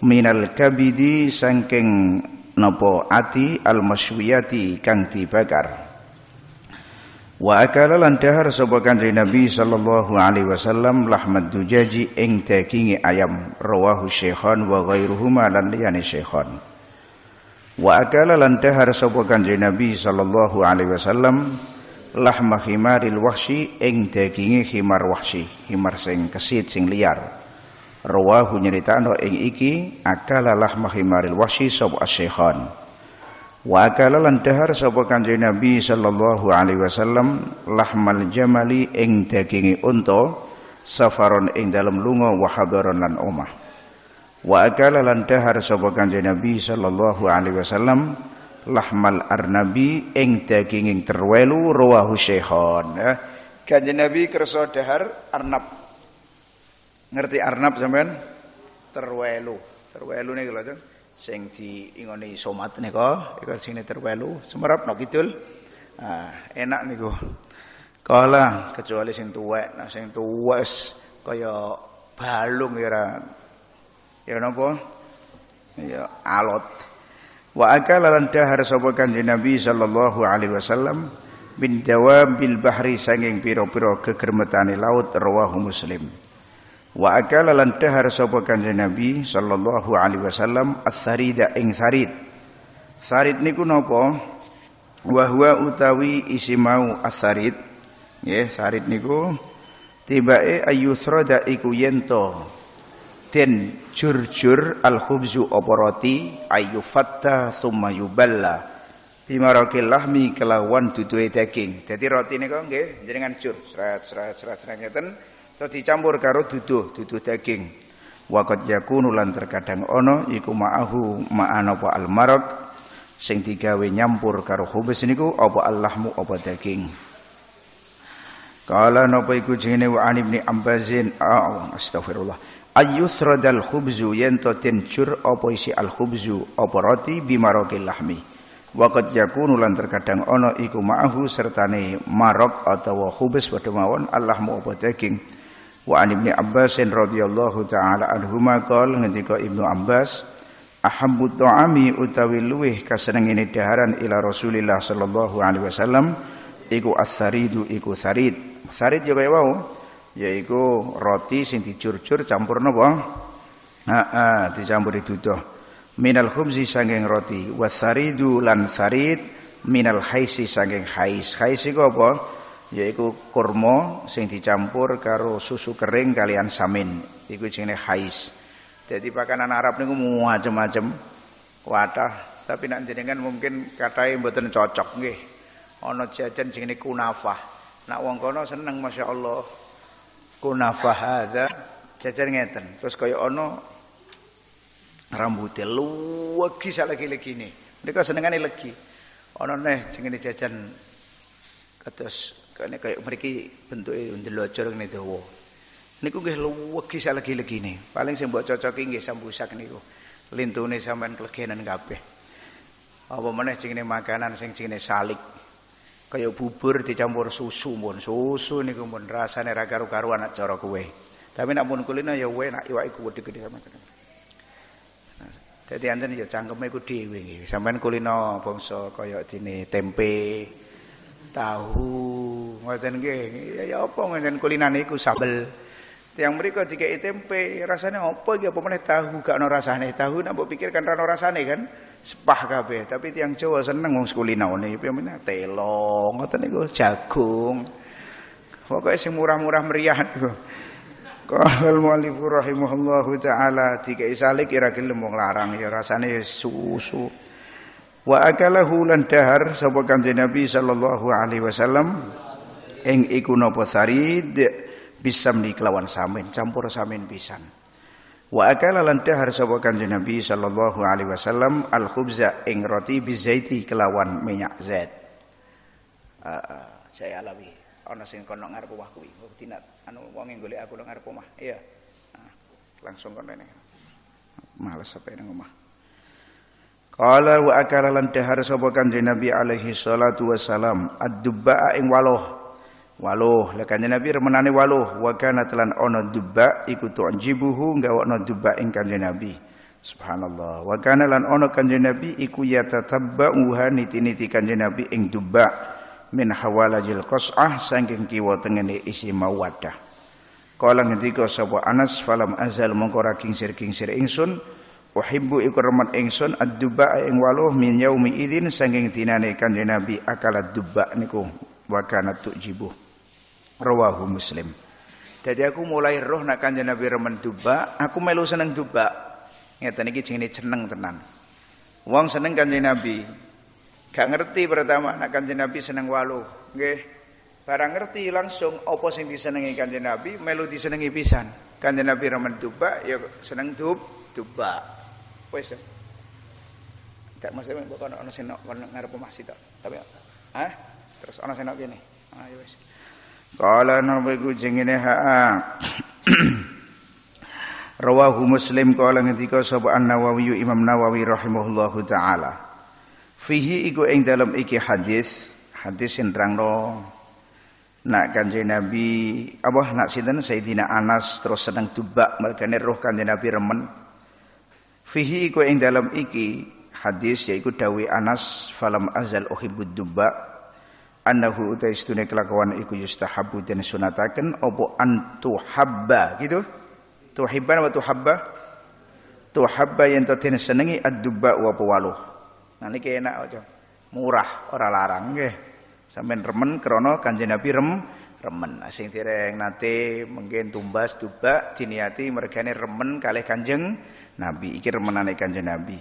minal kabidi sangking napa ati al-masyuyati kang dibakar. Wa akala lan dahar sapa kanjeng Nabi sallallahu alaihi wasallam lahmad dujaji ing daginge ayam rawahu Syekhan wa ghairuhuma lan liyane Syekhan. Wa akala lan dahar sapa kanjeng Nabi sallallahu alaihi wasallam lahma khimaril wahsyi ing daginge himar wahsyi, himar sing kesit sing liar. Rawahu nyeritakno ing iki akala lahma khimaril wahsyi sapa Syekhan. Wa akala lan dahar sapa Kanjeng Nabi sallallahu alaihi wasallam lahmal jamali ing daginge unta safaron ing dalem lunga wa hadaron lan omah. Wa akala lan dahar sapa Kanjeng Nabi sallallahu alaihi wasallam lahmal arnabi ing daginging terwelu rawahu Syekhon. Ya. Kanjeng Nabi kersa dahar arnab. Ngerti arnab sampean? Terwelu. Terwelu niku lho, sing diingoni somat nika iku sing terwelu semerap nok kidul ah, enak niku kala kecuali sing tuwek nah sing tuwes kaya balung ya ra ya napa ya alot wa akala lan dahar sapa kanjeng Nabi sallallahu alaihi wasallam bin dawabil bahri sanging pira-pira kegermetane laut rawahu muslim Wa akala lan dahar sapa Kanjeng Nabi sallallahu alaihi wasallam as-sarida ing sarid. Sarid niku napa? Wa huwa utawi isi mau as-sarid. Nggih, sarid niku tibake ayusrada iku yento ten jurjur al-khubzu apa roti fatta summa yuballa bimarakil lahmi kelawan duduhe daging. Dadi roti niku nggih jenengan jur serat serat serat sret ngeten terus dicampur karo duduh duduh daging waqad yakunu lan terkadang ono iku ma'ahu ma'ana wa al maraq sing digawe nyampur karo khubus niku apa allahmu apa daging kala napa iku jenenge wa an ibni ambazin oh, ah, astagfirullah ayyuthradal khubzu yanto tencur apa isi al khubzu apa roti bimaraqil lahmi waqad yakunu lan terkadang ono iku ma'ahu sertane marok atau khubus padha mawon allahmu apa daging Wa an Ibnu Abbas radhiyallahu taala anhuma qol ngendika Ibnu Abbas ahabbu ta'ami utawi luweh kasenengene daharan ila Rasulillah sallallahu alaihi wasallam iku atsaridu iku sarid. Sarid ya kaya wau yaiku roti sing dicurcur campur napa? Heeh, dicampuri duduh. minal khubzi sanging roti wasaridu lan sarid minal haisi sanging hais hais iku apa yaitu kurma sing dicampur karo susu kering kalian samin iku jenenge hais jadi pakanan Arab niku macam-macam wadah tapi nak jenengan mungkin katai mboten cocok nggih ana jajan jenenge kunafah nak wong kono seneng Masya Allah kunafah ada jajan ngeten terus kaya ana rambutnya lagi-lagi legine mereka senengane lagi. ana neh jenenge jajan kados mereka Kene kaya mriki bentuke ndelok ngene dawa. Niku nggih lagi-lagi nih. Paling sing mbok cocoki nggih sambusak niku. Lintune sampean kelegenan kabeh. Apa meneh jenenge makanan sing jenenge salik. kayak bubur dicampur susu mun. Susu niku mun rasane ra karu-karuan nak corok kowe. Tapi nak bun kulino ya enak iwake gede-gede sampean. Jadi Anda ya nih cangkeme iku dhewe nggih. Sampeyan kulino bangsa kaya dene tempe, tahu, ngoten nggih. Ya, ya apa ngoten kulinan iku sambel. Yang mereka tiga tempe, rasanya apa iki apa meneh tahu gak ono rasane. Tahu nak mbok pikirkan rano ono rasane kan sepah kabeh. Tapi tiang Jawa seneng wong kulinane, telong, telo, ngoten niku jagung. Pokoke sing murah-murah meriah niku. Qal muallif rahimahullahu taala tiga salik ira ya gelem larang ya rasane ya susu. Wa akalahu lan dahar sapa Nabi sallallahu alaihi wasallam ing iku napa sarid bisamli kelawan samin campur samin pisan wa akala lan dahar sapa kanjeng Nabi sallallahu alaihi wasallam al khubza ing roti bizaiti kelawan minyak zait ah, ah, saya alawi ana sing kono ngarep omah kuwi dina anu wong golek aku ngarep omah iya ah, langsung kono ne males sampai nang omah Qala wa akala lan dahar sapa kanjeng Nabi alaihi salatu wasalam ad-dubba ing waloh waluh lek kanjeng Nabi remenane waluh wa kana telan ono dubba iku tu'jibuhu gawakno dubba ing kanjeng Nabi subhanallah wa kana lan ono kanjeng Nabi iku yatatabba'uha niti-niti kanjeng Nabi ing dubba min hawalajil qas'ah saking kiwa tengene isi mawadah kala ngendika sapa Anas falam azal mongko ra kingsir-kingsir ingsun uhibbu iku remen ingsun ad-dubba ing waluh min yaumi idzin saking dinane kanjeng Nabi akala dubba niku wa kana tujibuh rawahu muslim jadi aku mulai roh nak kanjeng Nabi remen duba, aku melu seneng duba. Ngeten iki jenenge seneng tenan. Wong seneng kanjeng Nabi. Gak ngerti pertama nak kanjeng Nabi seneng walu, nggih. Barang ngerti langsung apa sing disenengi kanjeng Nabi, melu disenengi pisan. Kanjeng Nabi remen duba, ya seneng dub, duba. Wis. Tak masalah kok ana sing ngarep omah sitok. Tapi ah, terus ana sing kene. Ah, ya wis. Kala napa iku jengene ha'a. Rawahu Muslim kala ngendika sapa An-Nawawi Imam Nawawi rahimahullahu taala. Fihi iku ing dalam iki hadis, hadis sing terangno nak kanjeng Nabi apa nak sinten Sayyidina Anas terus seneng dubak mergane roh kanjeng Nabi remen. Fihi iku ing dalam iki hadis yaiku dawi Anas falam azal uhibbud dubak annahu utai stune kelakuan iku yustahabu den sunataken opo antu habba gitu tuhibban wa tuhabba tuhabba yang to den senengi ad-dubba wa pawaluh nah niki enak aja murah ora larang nggih sampean remen krana kanjeng Nabi rem remen asing nah, tireng nate mungkin tumbas dubak diniati mergane remen kalih kanjeng Nabi iki remenane kanjeng Nabi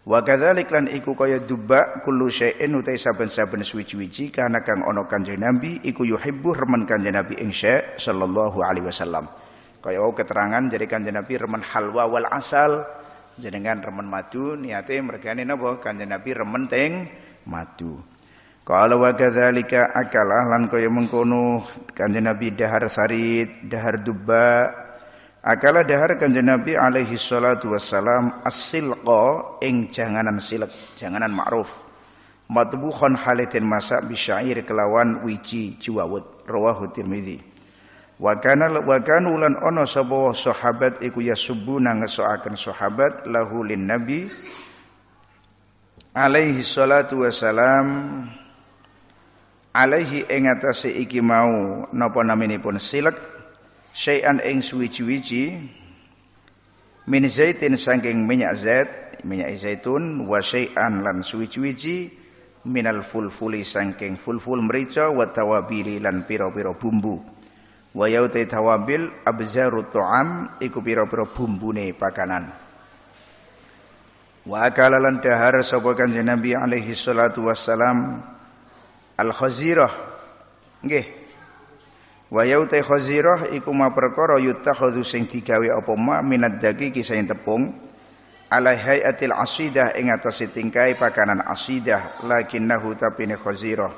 Wa kadzalik lan iku kaya dubba kullu syai'in utai saben-saben suwi-wiji kana kang ana Kanjeng Nabi iku yuhibbu remen Kanjeng Nabi ing syai' sallallahu alaihi wasallam. Kaya wau keterangan jadi Kanjeng Nabi remen halwa wal asal jenengan remen madu niate mergane napa Kanjeng Nabi remen teng madu. kalau wa kadzalika akalah lan kaya mengkono Kanjeng Nabi dahar sarit, dahar dubba Akala dahar kanjeng Nabi alaihi salatu wassalam as-silqa ing janganan silek, janganan ma'ruf. Matbukhon halitin masak bisyair kelawan wiji jiwawut rawahu Tirmizi. Wa kana wa kana ulan ana sapa sahabat iku yasubuna ngesoaken sahabat lahu lin Nabi alaihi salatu wassalam alaihi ing atase iki mau napa pun silek syai'an ing suwiji-wiji min zaitin saking minyak zait minyak zaitun wa syai'an lan suwiji-wiji minal fulfuli saking fulful merica wa tawabili lan pira-pira bumbu wa yauti tawabil abzaru ta'am iku pira-pira bumbune pakanan wa akala lan dahar sapa kanjeng Nabi alaihi salatu wassalam al khazirah nggih Wa yaute khazirah iku ma perkara yutakhadhu sing digawe apa ma minad daqiqi sing tepung ala hayatil asidah ing atase tingkai pakanan asidah lakinnahu tapine khazirah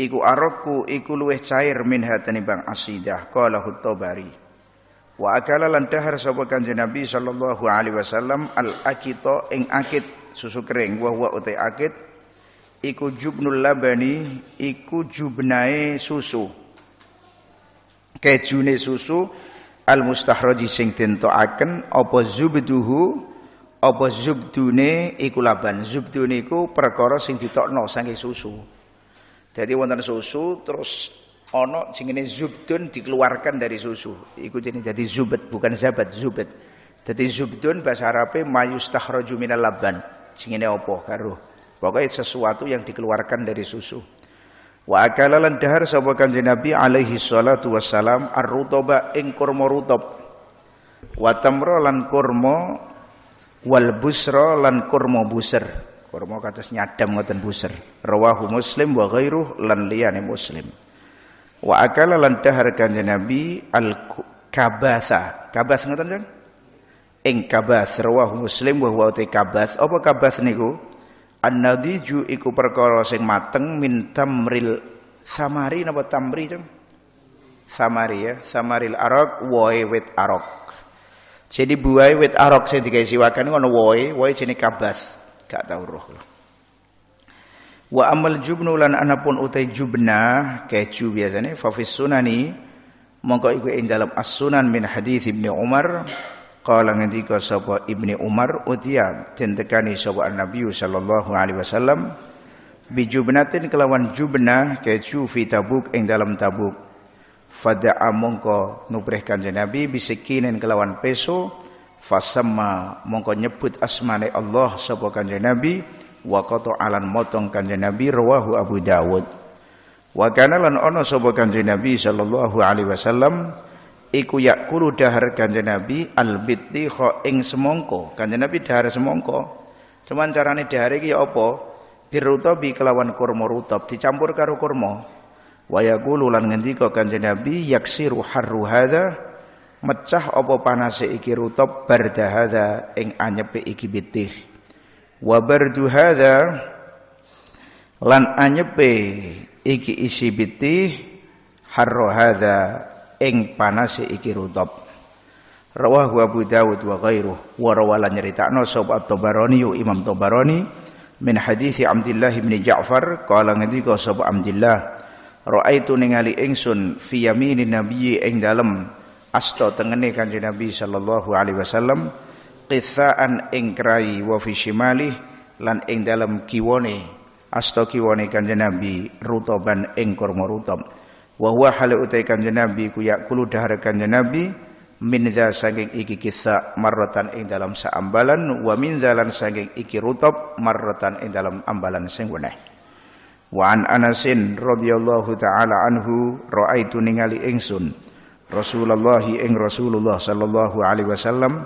iku arokku iku luwih cair min bang asidah qala hutobari wa akala lan dahar sapa kanjeng Nabi sallallahu alaihi wasallam al akito ing akit susu kering wa wa utai akit iku jubnul labani iku jubnae susu kejune susu al mustahraji sing tentokaken apa zubduhu apa zubdune iku laban zubdune iku perkara sing ditokno sange susu jadi wonten susu terus ono jenenge zubdun dikeluarkan dari susu iku jenenge jadi zubat bukan zabat zubat jadi zubdun bahasa Arabe mayustahraju minal laban jenenge apa karo pokoknya sesuatu yang dikeluarkan dari susu Wa akalalan dahar sapa Kanjeng Nabi alaihi salatu wassalam ar-rutaba ing kurma rutab. Wa tamra lan kurma wal busra lan kurma buser. Kurma kados nyadam ngoten buser. Rawahu Muslim wa ghairuh lan liyane Muslim. Wa akalalan dahar Kanjeng Nabi al kabatha. Kabas ngoten, Ing kabas rawahu Muslim wa huwa kabas. Apa kabas niku? An-nadiju iku perkara sing mateng min tamril samari napa tamri jam? Samari ya, samaril arok woe wit arak. Jadi buai wit arak sing digawe siwakan ngono woe, woe jenis kabas. Gak tau roh lho. Wa amal jubnu lan pun utai jubna keju biasane fa sunani mongko iku ing dalam as-sunan min hadis Ibnu Umar Qala ngendika sapa Ibni Umar utia den tekani sapa Nabi sallallahu alaihi wasallam bijubnatin kelawan jubna keju fi tabuk ing dalam tabuk fada'a mongko nubrih kanjeng Nabi bisikinen kelawan peso fasamma mongko nyebut asmane Allah sapa kanjeng Nabi wa qata alan motong kanjeng Nabi rawahu Abu Dawud wa kana lan ono sapa kanjeng Nabi sallallahu alaihi wasallam iku yakulu dahar kanjeng Nabi al ho ing semongko. Kanjeng Nabi dahar semongko. Cuman carane dahar iki ya apa? Birutabi kelawan kurma rutab dicampur karo kurma. Wa yaqulu lan ngendika kanjeng Nabi yaksiru harru hadza mecah apa panase iki rutab barda hadza ing anyepe iki bitih. Wa bardu hadza lan anyepe iki isi bitih harro hadza ing panase iki rudab rawahu Abu Dawud wa ghairuh wa rawala nyeritakno sapa At-Tabarani Imam Tabarani min hadisi Abdullah bin Ja'far kala ngendika sapa Abdullah raaitu ningali ingsun fi yamini nabi ing dalem asto tengene kanjeng Nabi sallallahu alaihi wasallam qithaan ing krai wa fi lan ing dalem kiwone asto kiwone kanjeng Nabi rutoban ing kurma rutab wa huwa hal utai kanjeng nabi ku yakulu dahar kanjeng nabi min za saking iki kisah marratan ing dalam saambalan wa min zalan saking iki rutab marratan ing dalam ambalan sing weneh wa an anasin radhiyallahu taala anhu raaitu ningali ingsun Rasulullah ing Rasulullah sallallahu alaihi wasallam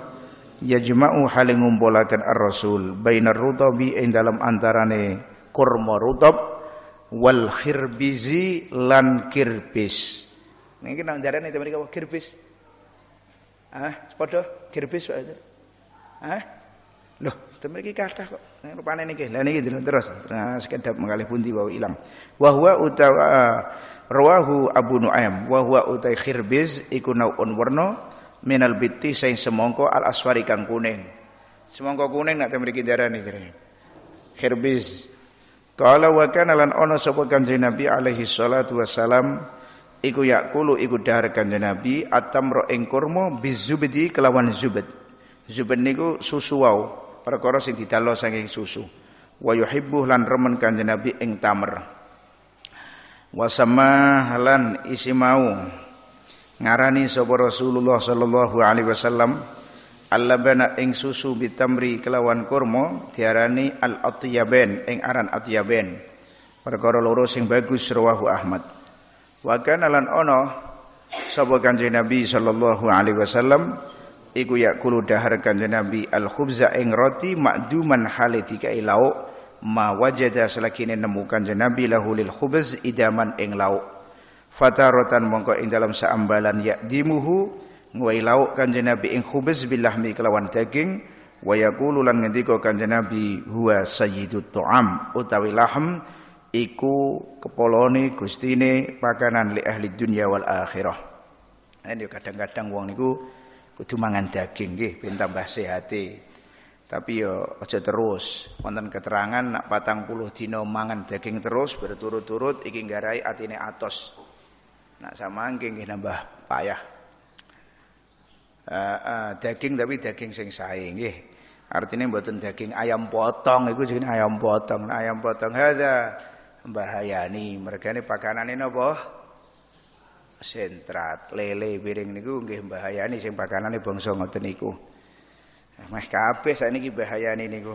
yajma'u hal ngumpulaken ar-rasul bainar rutabi ing dalam antarane kurma rutab wal khirbizi lan kirbis. Niki nang jarane temen iki kirbis. Ah, padha kirbis Pak. Ah. Loh, temen iki kathah kok. Nek rupane niki. Lah niki delok terus. Terus kedap mengalih pundi wau ilang. Wa huwa utawa eh, rawahu Abu Nuaim wa huwa utai khirbiz iku nauun warna minal bitti sing semongko al aswari kang kuning. Semongko kuning nak teman iki jarane jarane. Khirbiz Kala wa kana lan ana sapa Kanjeng Nabi alaihi salatu wassalam iku yakulu iku dahar Kanjeng Nabi atamra ing kurma bizubdi kelawan zubd. Zubd niku susu wau, perkara sing didalo saking susu. Wa yuhibbu lan remen Kanjeng Nabi ing tamer. Wa lan isi mau ngarani sapa Rasulullah sallallahu alaihi wasallam al Eng ing susu bitamri kelawan kurma diarani al atiyaben ing aran atiyaben Perkara loro sing bagus rawahu Ahmad. Wa kana lan ana sapa Kanjeng Nabi sallallahu alaihi wasallam iku yakulu dahar Kanjeng Nabi al-khubza ing roti maduman hale dikai lauk ma wajada selakine nemu Kanjeng Nabi lahu lil khubz idaman ing lauk. Fatarotan mongko ing dalam saambalan yakdimuhu Wa ilauk kanjeng Nabi ing khubis bilahmi kelawan daging wa yaqulu lan ngendika kanjeng Nabi huwa sayyidut ta'am utawi lahm iku kepolone gustine pakanan li ahli dunia wal akhirah. Nah, ini kadang-kadang wong niku kudu mangan daging nggih ben tambah sehate. Tapi yo ya aja terus. Wonten keterangan nak patang puluh dino mangan daging terus berturut-turut iki nggarai atine atos. Nak sama nggih nambah payah uh, daging tapi daging sing sae nggih. Artine mboten daging ayam potong iku jenenge ayam potong. Nah, ayam potong hadza bahayani. Mergane pakanane napa? Sentrat, lele piring niku nggih bahayani sing pakanane bangsa ngoten niku. Meh kabeh saniki bahayani niku.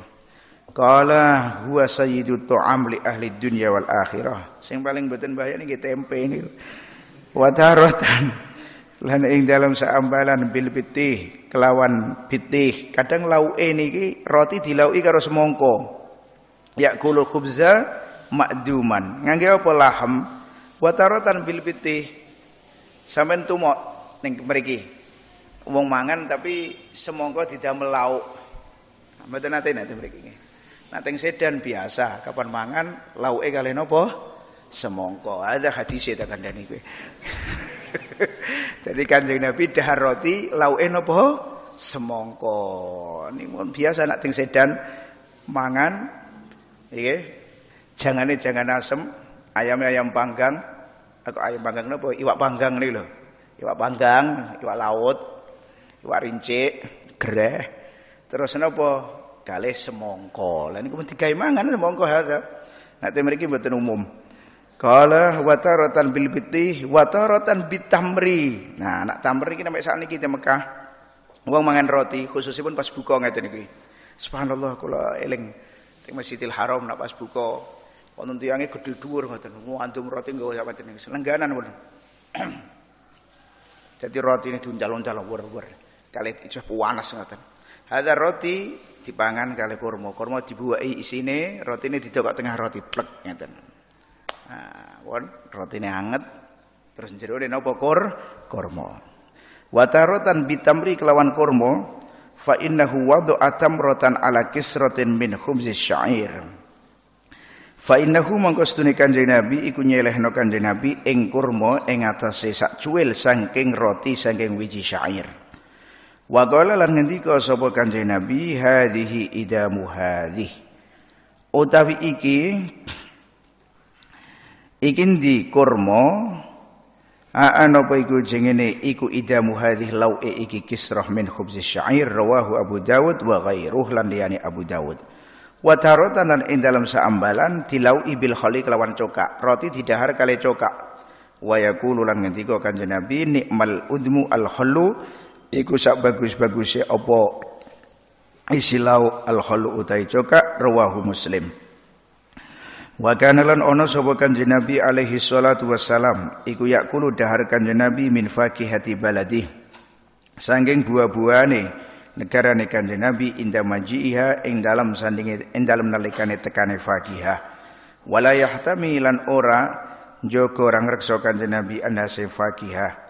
Kala huwa sayyidu amli li ahli dunya wal akhirah. Sing paling boten bahaya niki tempe niku. Wataratan lan ing dalam saambalan bil pitih kelawan pitih kadang lauke niki roti dilauki karo semangka yakulul khubza makjuman. ngangge apa laham watarotan bil pitih sampean tumok ning mriki wong mangan tapi semongko didamel lauk mboten nate nate mriki Nateng sedan biasa, kapan mangan lauke kalian apa? semongko. Ada hadis e tak kowe. Jadi Kanjeng Nabi dahar roti lauke napa? Semangka. pun biasa nak teng sedan mangan nggih. Jangane jangan asem, ayamnya ayam panggang, aku ayam panggang napa? Iwak panggang ni lho. Iwak panggang, iwak laut, iwak rincik, gereh. Terus napa? Kalih semangka. Lah niku mesti gawe mangan semangka hadza. Nek mriki mboten umum. Kala wa rotan bil bitih rotan bitamri. Nah, anak tamri iki saat ini kita Mekah Uang mangan roti pun pas buka ngeten iki. Subhanallah kula eling teng Masjidil Haram nak pas buka Kalau tiyange gedhe nggak ngoten ngandum roti nggawa sampeyan niku selengganan pun. Jadi roti ini diuncal jalon wer-wer. Kali itu nggak ngoten. Hadza roti dipangan kali kurma. Kurma dibuwai isine, ini didokok tengah roti plek ngeten. Nah, roti ini hangat, terus jero napa kur kurma. Wa tarotan bitamri kelawan kormo, fa innahu wada'a tamratan ala kisrotin min khubzi syair. Fa innahu mangko setune Kanjeng Nabi iku nyelehno Kanjeng Nabi ing kurma ing atase sak cuil saking roti saking wiji syair. Wa qala lan ngendika sapa Kanjeng Nabi hadhihi idamu hadhi. Utawi iki iki ndi kurma Aan apa iku jengene iku idamu hadhih lau'e iki kisrah min khubzi syair rawahu Abu Dawud wa ghairuh lan Abu Dawud. Wa tarotan lan ing dalam saambalan dilau'i bil khali roti didahar kali coka Wa yaqulu lan ngendika kanjeng Nabi nikmal udmu al khallu iku sak bagus-baguse apa isi lau al khallu utai coka rawahu Muslim. Wa kana lan ono sapa kanjeng Nabi alaihi salatu wassalam iku yakulu dahar kanjeng Nabi min fakihati baladi. Sangking buah-buahane negarane kanjeng Nabi inda iha ing dalam sandinge ing dalam nalikane tekane fakihah. Wala yahtami lan ora joko orang reksa kanjeng Nabi anase fakihah.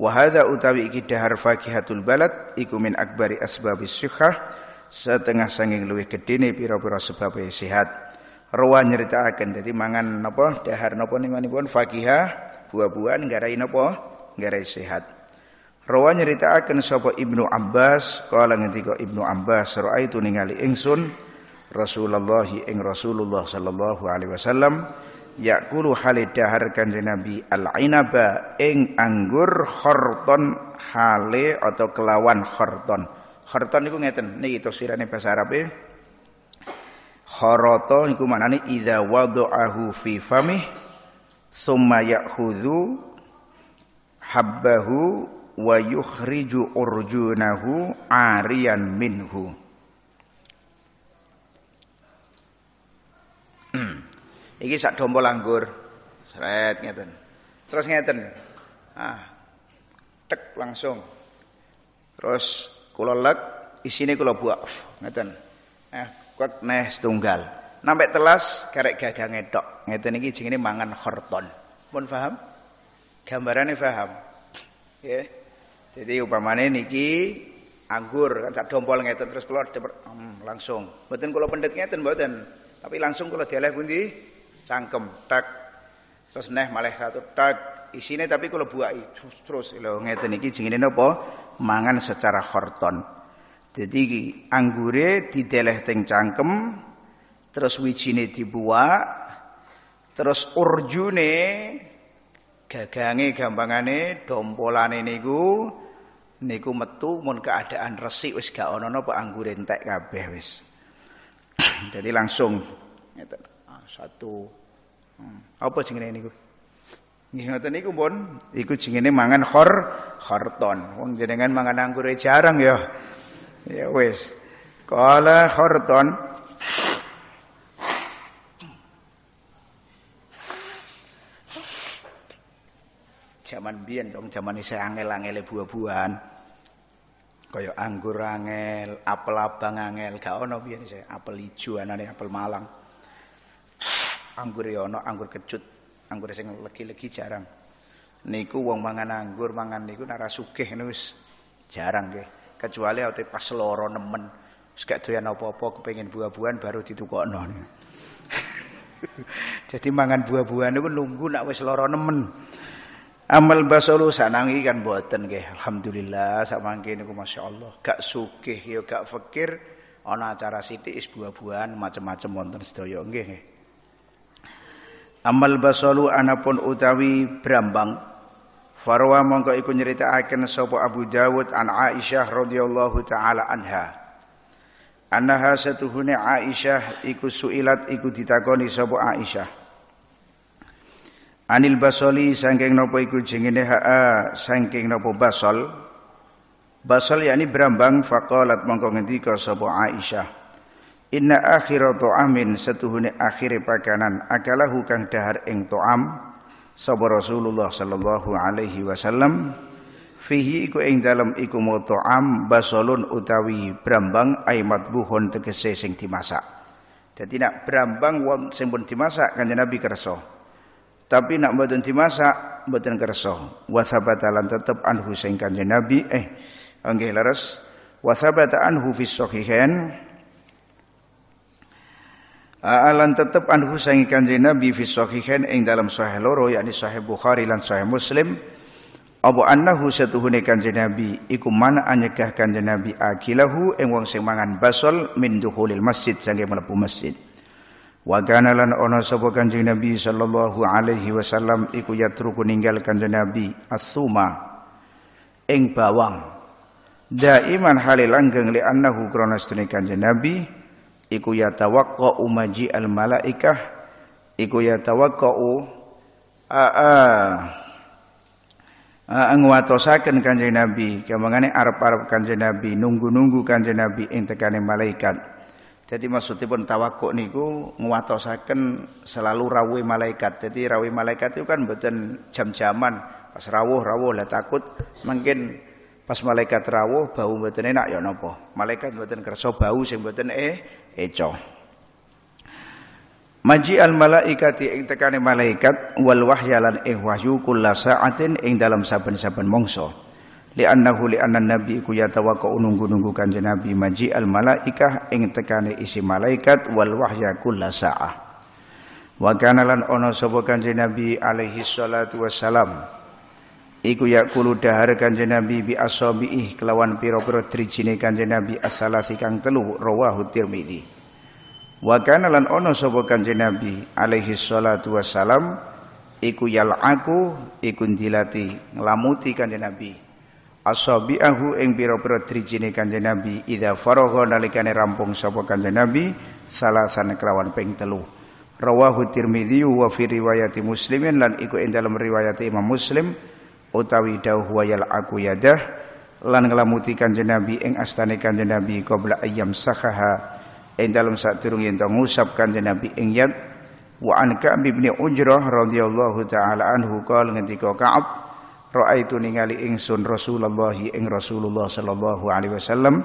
Wa hadza utawi iki dahar fakihatul balad iku min akbari asbabis sihah setengah sanging luwih gedene pira-pira sebabe sehat. Rawa akan jadi mangan apa dahar nopo mani pun fakihah buah-buahan garai nopo garai sehat. Rawa akan siapa Ibnu Abbas kala ngendika Ibnu Abbas itu ningali ingsun Rasulullah ing Rasulullah sallallahu alaihi wasallam yakulu hale dahar kanjeng Nabi al-inaba ing anggur khorton hale atau kelawan khorton. Khorton niku ngeten niki tafsirane bahasa Arabe Harata niku maknane idza wada'ahu fi famih summa ya'khudhu habbahu wa yukhriju urjunahu ariyan minhu. Hmm. Iki sak dompol langgur. Sret ngeten. Terus ngeten. Ah. Tek langsung. Terus kula lek isine kula buak. Ngeten. Eh, Kuat meh setunggal. Nampak telas karek gagah ngedok. Ngeten iki jenenge mangan horton. Pun paham? Gambarane paham. Ya. Jadi upamane niki anggur kan sak dompol ngeten terus kula hmm, langsung. Mboten kula pendek ngeten mboten. Tapi langsung kula dialeh pundi? Cangkem tak. Terus neh malah satu tak. Isine tapi kula buai terus terus lho ngeten iki jenenge napa? Mangan secara horton. Jadi anggure di teng cangkem, terus wijine dibuak, terus urjune gagange gampangane dompolane niku niku metu mun keadaan resik wis gak ana napa anggure entek kabeh wis. Jadi langsung ah, satu hmm. apa jenenge niku? Nggih ngoten niku pun iku jenenge mangan khor khorton. Wong jenengan mangan anggure jarang ya. Ya wis. Qala Khurton Zaman biyen dong zaman isih angel-angele buah-buahan. Kaya anggur angel, apel abang angel, gak ono biyen isih apel ijo anane apel malang. Anggur ya ono, anggur kecut, anggur sing legi-legi jarang. Niku wong mangan anggur, mangan niku nara sugih wis jarang nggih kecuali waktu pas loro nemen sekak doyan apa-apa kepengin buah-buahan baru ditukokno jadi mangan buah-buahan itu nunggu nak wis loro nemen Amal basulu sanangi kan buatan ke. Alhamdulillah samangke niku masyaallah gak sugih ya gak fakir ana acara sithik is buah-buahan macam-macam wonten sedaya nggih. Amal basalu anapun utawi brambang Farwa mongko iku nyritaaken sapa Abu Dawud an Aisyah radhiyallahu taala anha. Annaha satuhune Aisyah iku suilat iku ditakoni sapa Aisyah. Anil basoli sangking nopo iku jengene ha'a sangking nopo basol. Basol yakni berambang faqalat mongko ngendika sapa Aisyah. Inna akhiratu amin setuhune akhire pakanan akalahu kang dahar ing to'am sapa Rasulullah sallallahu alaihi wasallam fihi iku ing dalem iku muta'am basolun utawi brambang ay buhon tegese sing dimasak dadi nak brambang wong sing pun dimasak kanjeng Nabi kersa tapi nak mboten dimasak mboten kersa wa sabatalan tetep anhu sing kanjeng Nabi eh nggih leres wa sabata anhu fi sahihain Alan tetep anhu sangi kanjeng Nabi fi sahihain ing dalam sahih loro yakni sahih Bukhari lan sahih Muslim. Abu annahu satuhune kanjeng Nabi iku mana anyegah kanjeng Nabi akilahu ing wong sing mangan basol min dukhulil masjid sange mlebu masjid. Wa kana lan ana sapa kanjeng Nabi sallallahu alaihi wasallam iku yatruku ninggal kanjeng Nabi as-suma ing bawang. Daiman halil langgeng li annahu krana kanjeng Nabi iku yatawaqqa'u umaji al malaikah iku yatawaqqa'u aa nguwatosaken kanjeng Nabi kamangane arep-arep kanjeng Nabi nunggu-nunggu kanjeng Nabi ing tekane malaikat jadi maksudipun tawakuk niku nguwatosaken selalu rawuh malaikat jadi rawuh malaikat itu kan mboten jam-jaman pas rawuh-rawuh lah takut mungkin pas malaikat rawuh bau mboten enak ya napa malaikat mboten kerso bau sing mboten eh eco. Maji al malaikati ing tekane malaikat wal wahyalan ing wahyu kulla sa'atin ing dalam saben-saben mongso. Li'annahu li'anna nabi ku yatawaka ununggu-nunggu kanjeng nabi maji al malaikah ing tekane isi malaikat wal wahya kulla sa'ah. Wa kana lan ana sapa kanjeng nabi alaihi salatu wassalam iku yakulu dahar kanjeng Nabi bi asabiih kelawan pira-pira drijine kanjeng Nabi asalasi kang telu rawahu Tirmizi wa kana lan ono sapa kanjeng Nabi alaihi salatu wassalam iku yal'aku iku dilati nglamuti kanjeng Nabi asabiahu ing pira-pira drijine kanjeng Nabi idza faragha nalikane rampung sapa kanjeng Nabi salasan kelawan ping telu rawahu Tirmizi wa fi riwayati Muslimin lan iku ing dalam riwayat Imam Muslim utawi dawuh wa yal'aku yadah lan ngelamuti kanjeng Nabi ing astane kanjeng Nabi qabla ayyam sakaha ing dalem sadurung yen to ngusap kanjeng Nabi ing yad wa an Ka'b bin Ujrah radhiyallahu taala anhu qol ngendika Ka'ab raaitu ningali ingsun Rasulullah ing Rasulullah sallallahu alaihi wasallam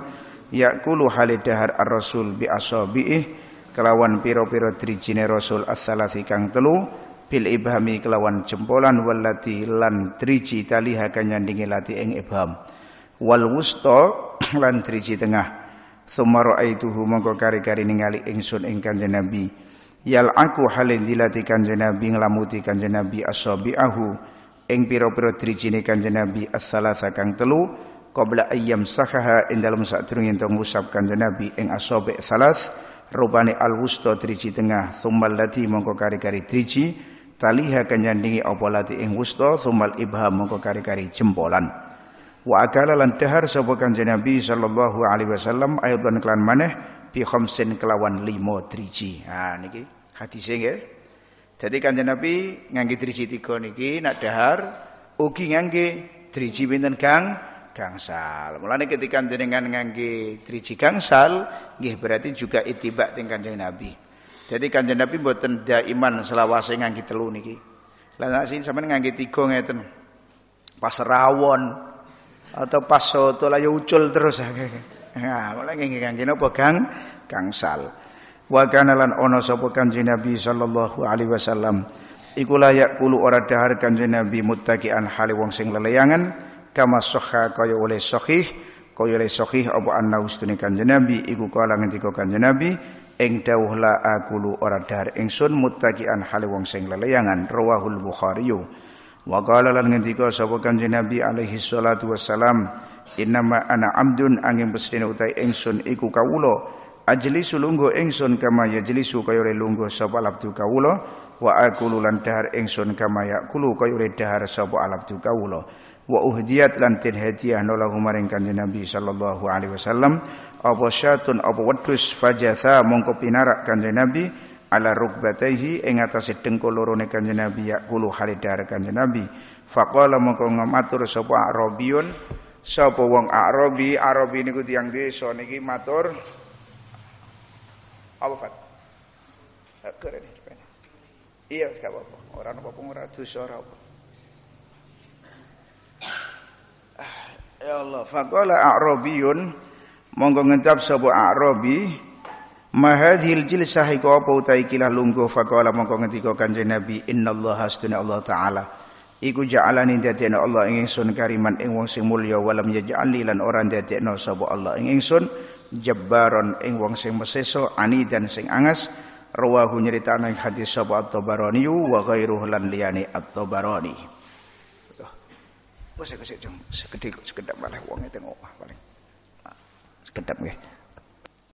yaqulu halidahar ar-rasul bi asabiih kelawan piro-piro trijine Rasul as-salasi kang telu bil ibhami kelawan jempolan walati lan triji taliha kanyandingi lati ing ibham wal wusta lan triji tengah Thumma ra'aituhu mongko kari-kari ningali ingsun ing kanjeng Nabi. Yal aku halin dilati kanjeng Nabi nglamuti kanjeng Nabi asabi'ahu ing pira-pira drijine kanjeng Nabi as-salasa kang telu qabla ayyam sahaha ing dalem sadurunge ento ngusap kanjeng Nabi ing asabi' salas rupane al-wusta driji tengah thumma lati mongko kari-kari driji taliha kenyandingi apa lati ing wusta sumal ibham mongko kari-kari jempolan wa akala lan dahar sapa kanjeng Nabi sallallahu alaihi wasallam ayatan kelan maneh bi khamsin kelawan limo driji ha niki hadise nggih dadi kanjeng Nabi ngangge driji tiga niki nak dahar ugi ngangge driji pinten Kang gangsal mulane ketika jenengan ngangge driji gangsal nggih berarti juga itibak teng kanjeng Nabi jadi Kanjeng Nabi mboten daiman selawase ngangge telu niki. Lah nek sing sampean ngangge tiga ngeten. Pas rawon atau pas soto lah ya ucul terus. Nah, malah ngangge ngangge napa Kang? Kangsal. Wa kana lan ana sapa Kanjeng Nabi sallallahu alaihi wasallam iku layak pulu ora dahar Kanjeng Nabi muttaqian hale wong sing lelayangan kama sahha kaya oleh sahih kaya oleh sahih apa anna ustune Kanjeng Nabi iku kala ngendika Kanjeng Nabi ing dawuh la akulu ora dahar ingsun muttaqian hale wong sing lelayangan rawahul bukhari wa qala lan ngendika sapa kanjeng nabi alaihi salatu wassalam innama ana amdun angin bestine utai ingsun iku kawula ajlisu lungguh ingsun kama yajlisu kaya oleh lungguh sapa labdu kawula wa akulu lan dahar ingsun kama yakulu kaya oleh dahar sapa alabdu kawula wa uhdiyat lan tin hadiah nolahu maring kanjeng nabi sallallahu alaihi wasallam apa syatun apa wedhus fajatha mongko pinarak kanjeng Nabi ala rukbataihi ing atase dengkul lorone kanjeng Nabi yakulu halidar kanjeng Nabi faqala mongko ngamatur sapa Arabiyun sapa wong Arabi Arabi niku tiyang desa niki matur apa Fat? Keren. Iya, gak apa-apa. Ora apa ora dosa ora apa. Ah, ya Allah, faqala Arabiyun monggo ngecap sapa Arabi mahadhil jilsah iku apa utahe kilah lungguh faqala monggo ngendika Kanjeng Nabi innallaha astuna Allah taala iku ja'alani dadekno Allah ing ingsun kariman ing wong sing mulya walam yaj'alni lan ora dadekno sapa Allah ing ingsun jabbaron ing wong sing meseso ani dan sing angas rawahu nyeritakno ing hadis sapa at-Tabarani wa ghairuhu lan liyane at-Tabarani Wes kok sik jeng sekedhik sekedhik malah wong teng paling kính tạm biệt